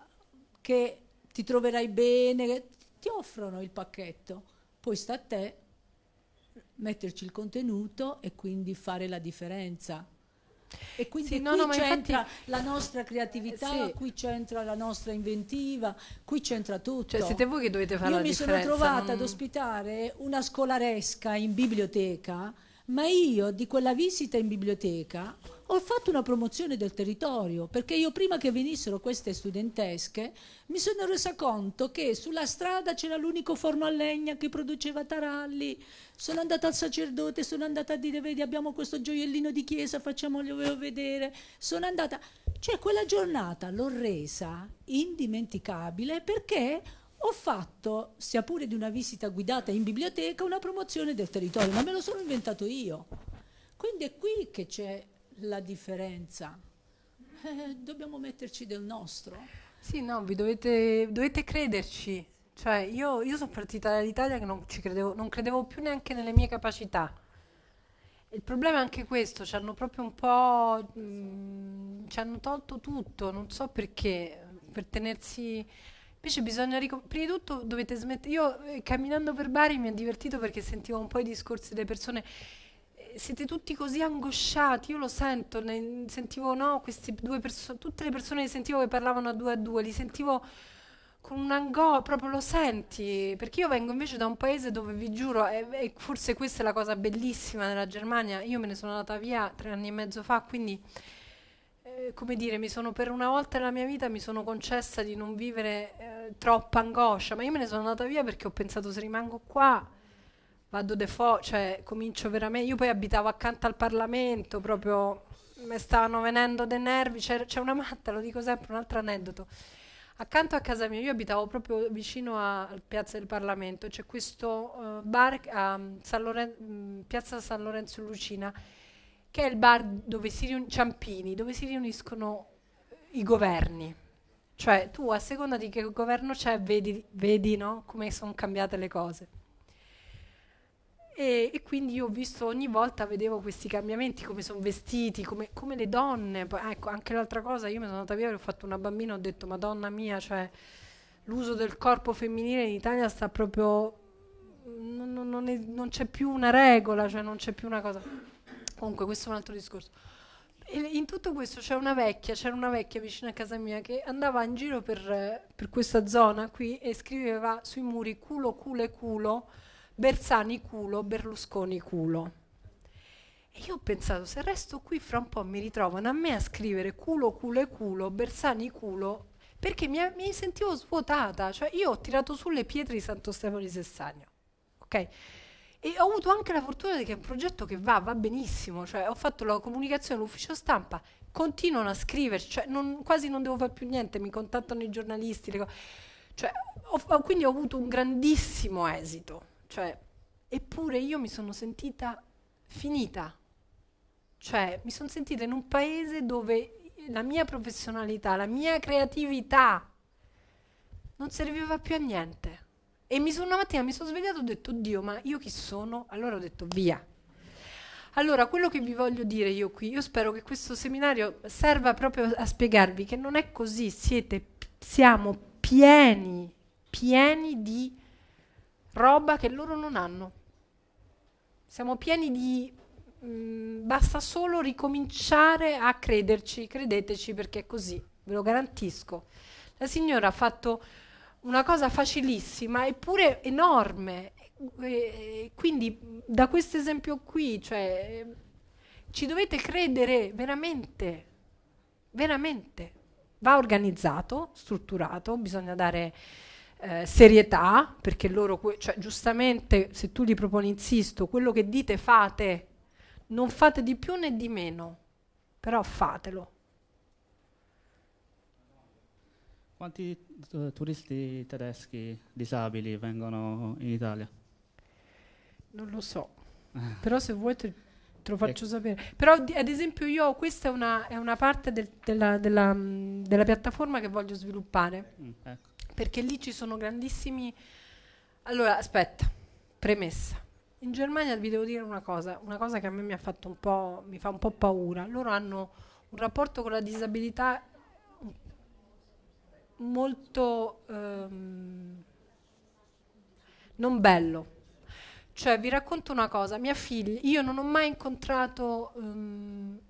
che ti troverai bene, ti offrono il pacchetto, poi sta a te metterci il contenuto e quindi fare la differenza. E quindi sì, qui no, no, c'entra infatti... la nostra creatività, sì. qui c'entra la nostra inventiva, qui c'entra tutto. Cioè, siete voi che dovete fare Io la differenza. Io mi sono trovata non... ad ospitare una scolaresca in biblioteca, ma io di quella visita in biblioteca ho fatto una promozione del territorio, perché io prima che venissero queste studentesche mi sono resa conto che sulla strada c'era l'unico forno a legna che produceva taralli, sono andata al sacerdote, sono andata a dire vedi abbiamo questo gioiellino di chiesa, facciamolo vedere, sono andata... Cioè quella giornata l'ho resa indimenticabile perché ho fatto, sia pure di una visita guidata in biblioteca, una promozione del territorio, ma me lo sono inventato io. Quindi è qui che c'è la differenza. Eh, dobbiamo metterci del nostro. Sì, no, vi dovete, dovete crederci. Cioè, io, io sono partita dall'Italia che non, credevo, non credevo più neanche nelle mie capacità. Il problema è anche questo, ci hanno proprio un po'... Mh, mm, ci hanno tolto tutto, non so perché, per tenersi... Invece bisogna ricoprire, prima di tutto dovete smettere... Io eh, camminando per Bari mi ha divertito perché sentivo un po' i discorsi delle persone siete tutti così angosciati, io lo sento, ne, sentivo no, queste due persone, tutte le persone che sentivo che parlavano a due a due, li sentivo con un'angoscia, proprio lo senti, perché io vengo invece da un paese dove vi giuro, e, forse questa è la cosa bellissima della Germania, io me ne sono andata via tre anni e mezzo fa, quindi eh, come dire, mi sono per una volta nella mia vita mi sono concessa di non vivere eh, troppa angoscia, ma io me ne sono andata via perché ho pensato se rimango qua vado de fo, cioè comincio veramente, io poi abitavo accanto al Parlamento, proprio mi stavano venendo dei nervi, c'è, c'è una matta, lo dico sempre, un altro aneddoto. Accanto a casa mia, io abitavo proprio vicino a, al Piazza del Parlamento, c'è questo uh, bar a ehm, San Loren- mm, Piazza San Lorenzo Lucina, che è il bar dove si riun- Ciampini, dove si riuniscono eh, i governi. Cioè tu a seconda di che governo c'è vedi, vedi no? come sono cambiate le cose. E, e, quindi io ho visto ogni volta, vedevo questi cambiamenti, come sono vestiti, come, come, le donne. Poi, ecco, anche l'altra cosa, io mi sono andata via e ho fatto una bambina, ho detto, Madonna mia, cioè l'uso del corpo femminile in Italia sta proprio... Non, non, non, è, non c'è più una regola, cioè non c'è più una cosa. Comunque, questo è un altro discorso. E in tutto questo c'è una vecchia, c'era una vecchia vicino a casa mia che andava in giro per, per questa zona qui e scriveva sui muri culo, culo e culo Bersani culo, Berlusconi culo. E io ho pensato, se resto qui fra un po' mi ritrovano a me a scrivere culo, culo e culo, Bersani culo, perché mi, mi sentivo svuotata, cioè io ho tirato su le pietre di Santo Stefano di Sessagno, ok? E ho avuto anche la fortuna che è un progetto che va, va benissimo, cioè ho fatto la comunicazione all'ufficio stampa, continuano a scriverci, cioè non, quasi non devo fare più niente, mi contattano i giornalisti, cioè, ho, quindi ho avuto un grandissimo esito. Cioè, eppure io mi sono sentita finita. Cioè, mi sono sentita in un paese dove la mia professionalità, la mia creatività non serviva più a niente. E mi sono, una mattina mi sono svegliata e ho detto, Dio, ma io chi sono? Allora ho detto, via. Allora, quello che vi voglio dire io qui, io spero che questo seminario serva proprio a spiegarvi che non è così, siete, siamo pieni, pieni di roba che loro non hanno. Siamo pieni di... Mh, mm, basta solo ricominciare a crederci, credeteci perché è così, ve lo garantisco. La signora ha fatto una cosa facilissima eppure enorme. E, quindi da questo esempio qui, cioè, ehm, ci dovete credere veramente, veramente. Va organizzato, strutturato, bisogna dare eh, serietà, perché loro, cioè, giustamente, se tu gli proponi, insisto, quello che dite fate, non fate di più né di meno, però fatelo. Quanti uh, turisti tedeschi disabili vengono in Italia? Non lo so, ah. però se vuoi te, te lo faccio eh. sapere. Però di, ad esempio io, questa è una, è una parte del, della, della, mh, della, piattaforma che voglio sviluppare. Mm, ecco perché lì ci sono grandissimi... Allora, aspetta, premessa. In Germania vi devo dire una cosa, una cosa che a me mi, un mi fa un po' paura. Loro hanno un rapporto con la disabilità molto ehm, non bello. Cioè, vi racconto una cosa, mia figlia, io non ho mai incontrato ehm,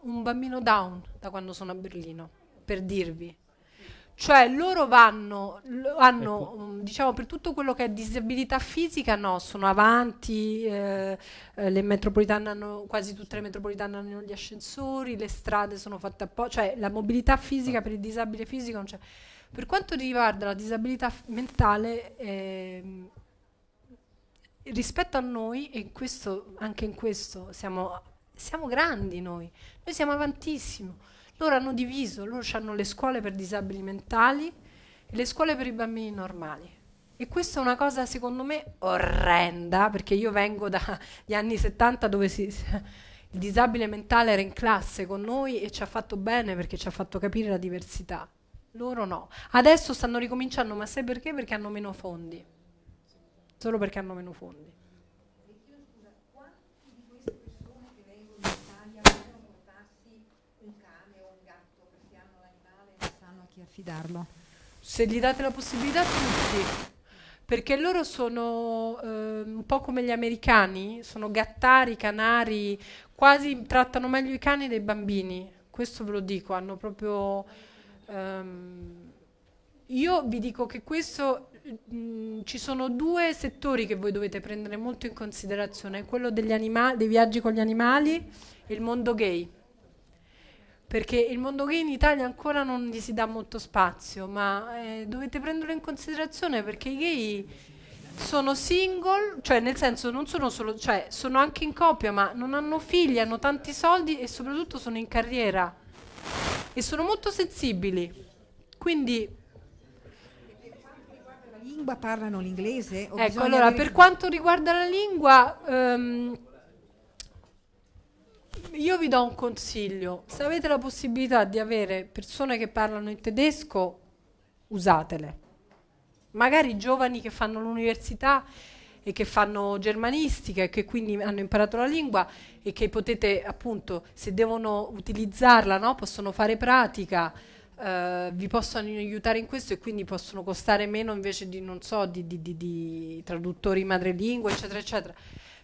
un bambino down da quando sono a Berlino, per dirvi. Cioè loro vanno, hanno, ecco. Mm, diciamo, per tutto quello che è disabilità fisica, no, sono avanti, eh, eh, le metropolitane hanno, quasi tutte le metropolitane hanno gli ascensori, le strade sono fatte apposta, cioè la mobilità fisica ah. per il disabile fisico non c'è. Per quanto riguarda la disabilità mentale, eh, rispetto a noi, e questo, anche in questo siamo, siamo grandi noi, noi siamo avantissimo. Loro hanno diviso, loro hanno le scuole per disabili mentali e le scuole per i bambini normali. E questa è una cosa secondo me orrenda, perché io vengo dagli anni 70 dove si, il disabile mentale era in classe con noi e ci ha fatto bene perché ci ha fatto capire la diversità. Loro no. Adesso stanno ricominciando, ma sai perché? Perché hanno meno fondi. Solo perché hanno meno fondi. affidarlo? Se gli date la possibilità, tutti. Perché loro sono eh, un po' come gli americani, sono gattari, canari, quasi trattano meglio i cani dei bambini. Questo ve lo dico, hanno proprio... Ehm, io vi dico che questo mh, ci sono due settori che voi dovete prendere molto in considerazione, quello anima- dei viaggi con gli animali e il mondo gay perché il mondo gay in Italia ancora non gli si dà molto spazio, ma eh, dovete prenderlo in considerazione perché i gay sono single, cioè nel senso non sono solo, cioè sono anche in coppia, ma non hanno figli, hanno tanti soldi e soprattutto sono in carriera e sono molto sensibili. Quindi lingua parlano l'inglese? ecco, allora, avere... per quanto riguarda la lingua, um, io vi do un consiglio, se avete la possibilità di avere persone che parlano in tedesco, usatele. Magari giovani che fanno l'università e che fanno germanistica e che quindi hanno imparato la lingua e che potete appunto, se devono utilizzarla, no? possono fare pratica. Uh, vi possono aiutare in questo e quindi possono costare meno invece di, non so, di, di, di, di traduttori madrelingua, eccetera, eccetera.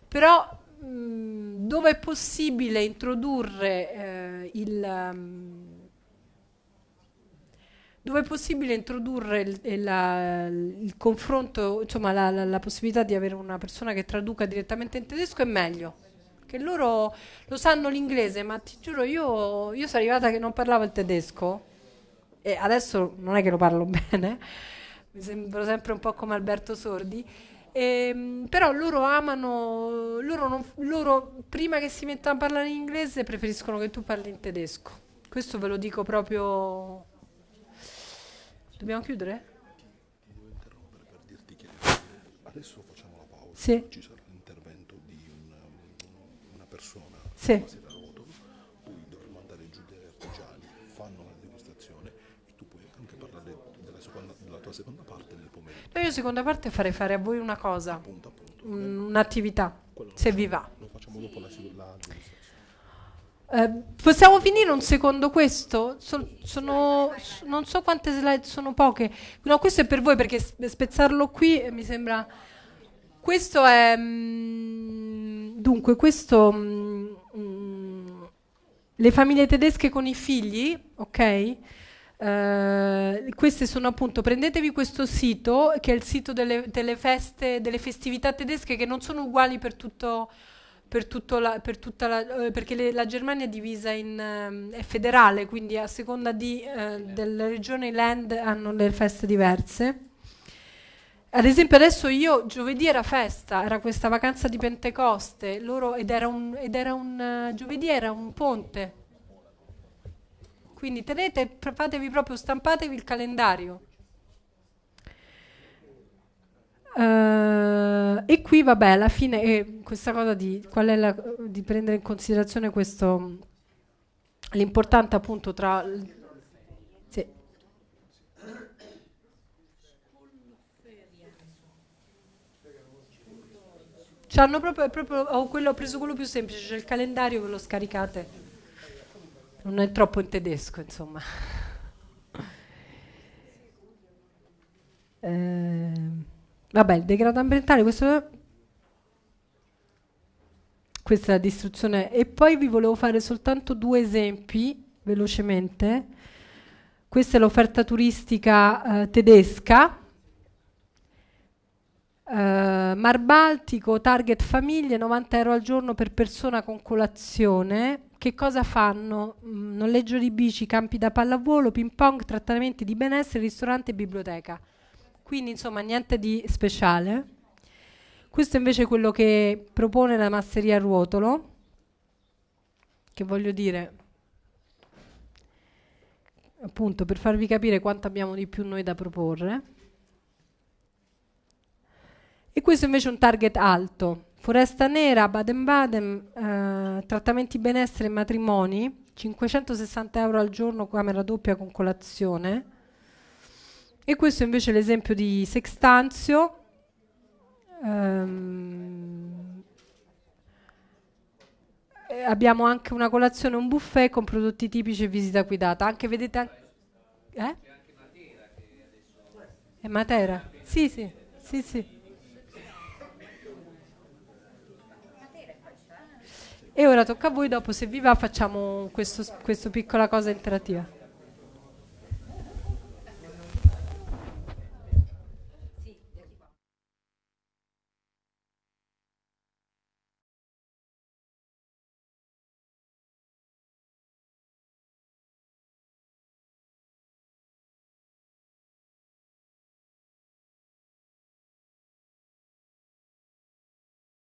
Però Mm, dove è possibile introdurre eh, il... Mm, dove è possibile introdurre il, la, il confronto, insomma la, la, la, possibilità di avere una persona che traduca direttamente in tedesco è meglio, che loro lo sanno l'inglese, ma ti giuro io, io sono arrivata che non parlavo il tedesco e adesso non è che lo parlo [LAUGHS] bene, mi sembro sempre un po' come Alberto Sordi. Ehm, però loro amano, loro, non, loro prima che si mettano a parlare in inglese preferiscono che tu parli in tedesco. Questo ve lo dico proprio... Dobbiamo chiudere? Ti devo interrompere per dirti che adesso facciamo la pausa. Sì. Ci sarà l'intervento di un, una persona. Sì. Però io seconda parte farei fare a voi una cosa, appunto, appunto. un'attività, Quello se vi va. Lo facciamo dopo la, la eh, possiamo finire un secondo questo? So, sono, non so quante slide, sono poche. No, questo è per voi perché spezzarlo qui eh, mi sembra... Questo è... Mh, mm, dunque, questo... Mh, mm, mh, mm, le famiglie tedesche con i figli, ok? Eh, queste sono appunto, prendetevi questo sito che è il sito delle, delle, feste, delle festività tedesche che non sono uguali per tutto, per tutto la, per tutta la, eh, perché le, la Germania è divisa in, ehm, è federale, quindi a seconda di, uh, eh, delle regioni i land hanno le feste diverse. Ad esempio adesso io giovedì era festa, era questa vacanza di Pentecoste, loro, ed era un, ed era un uh, giovedì era un ponte, quindi tenete, fatevi proprio, stampatevi il calendario. Uh, e qui vabbè, alla fine eh, questa cosa di, la, di, prendere in considerazione questo, l'importante appunto tra... Sì. C'hanno proprio, proprio ho, quello, ho preso quello più semplice, cioè il calendario ve lo scaricate. Non è troppo in tedesco, insomma. Eh, vabbè, il degrado ambientale, questo, questa distruzione. E poi vi volevo fare soltanto due esempi, velocemente. Questa è l'offerta turistica eh, tedesca. Uh, Mar Baltico, target famiglie, 90 euro al giorno per persona con colazione che cosa fanno? Mm, noleggio di bici, campi da pallavolo, ping pong, trattamenti di benessere, ristorante e biblioteca. Quindi insomma niente di speciale. Questo invece è quello che propone la masseria Ruotolo, che voglio dire, appunto per farvi capire quanto abbiamo di più noi da proporre. E questo invece è un target alto, Foresta Nera, Baden-Baden, eh, trattamenti benessere e matrimoni, 560 euro al giorno, camera doppia con colazione. E questo invece è l'esempio di Sextanzio. Um, abbiamo anche una colazione, un buffet con prodotti tipici e visita guidata. Anche vedete... An- eh? È Matera? Sì, sì, sì, sì. E ora tocca a voi, dopo se vi va facciamo questa piccola cosa interattiva.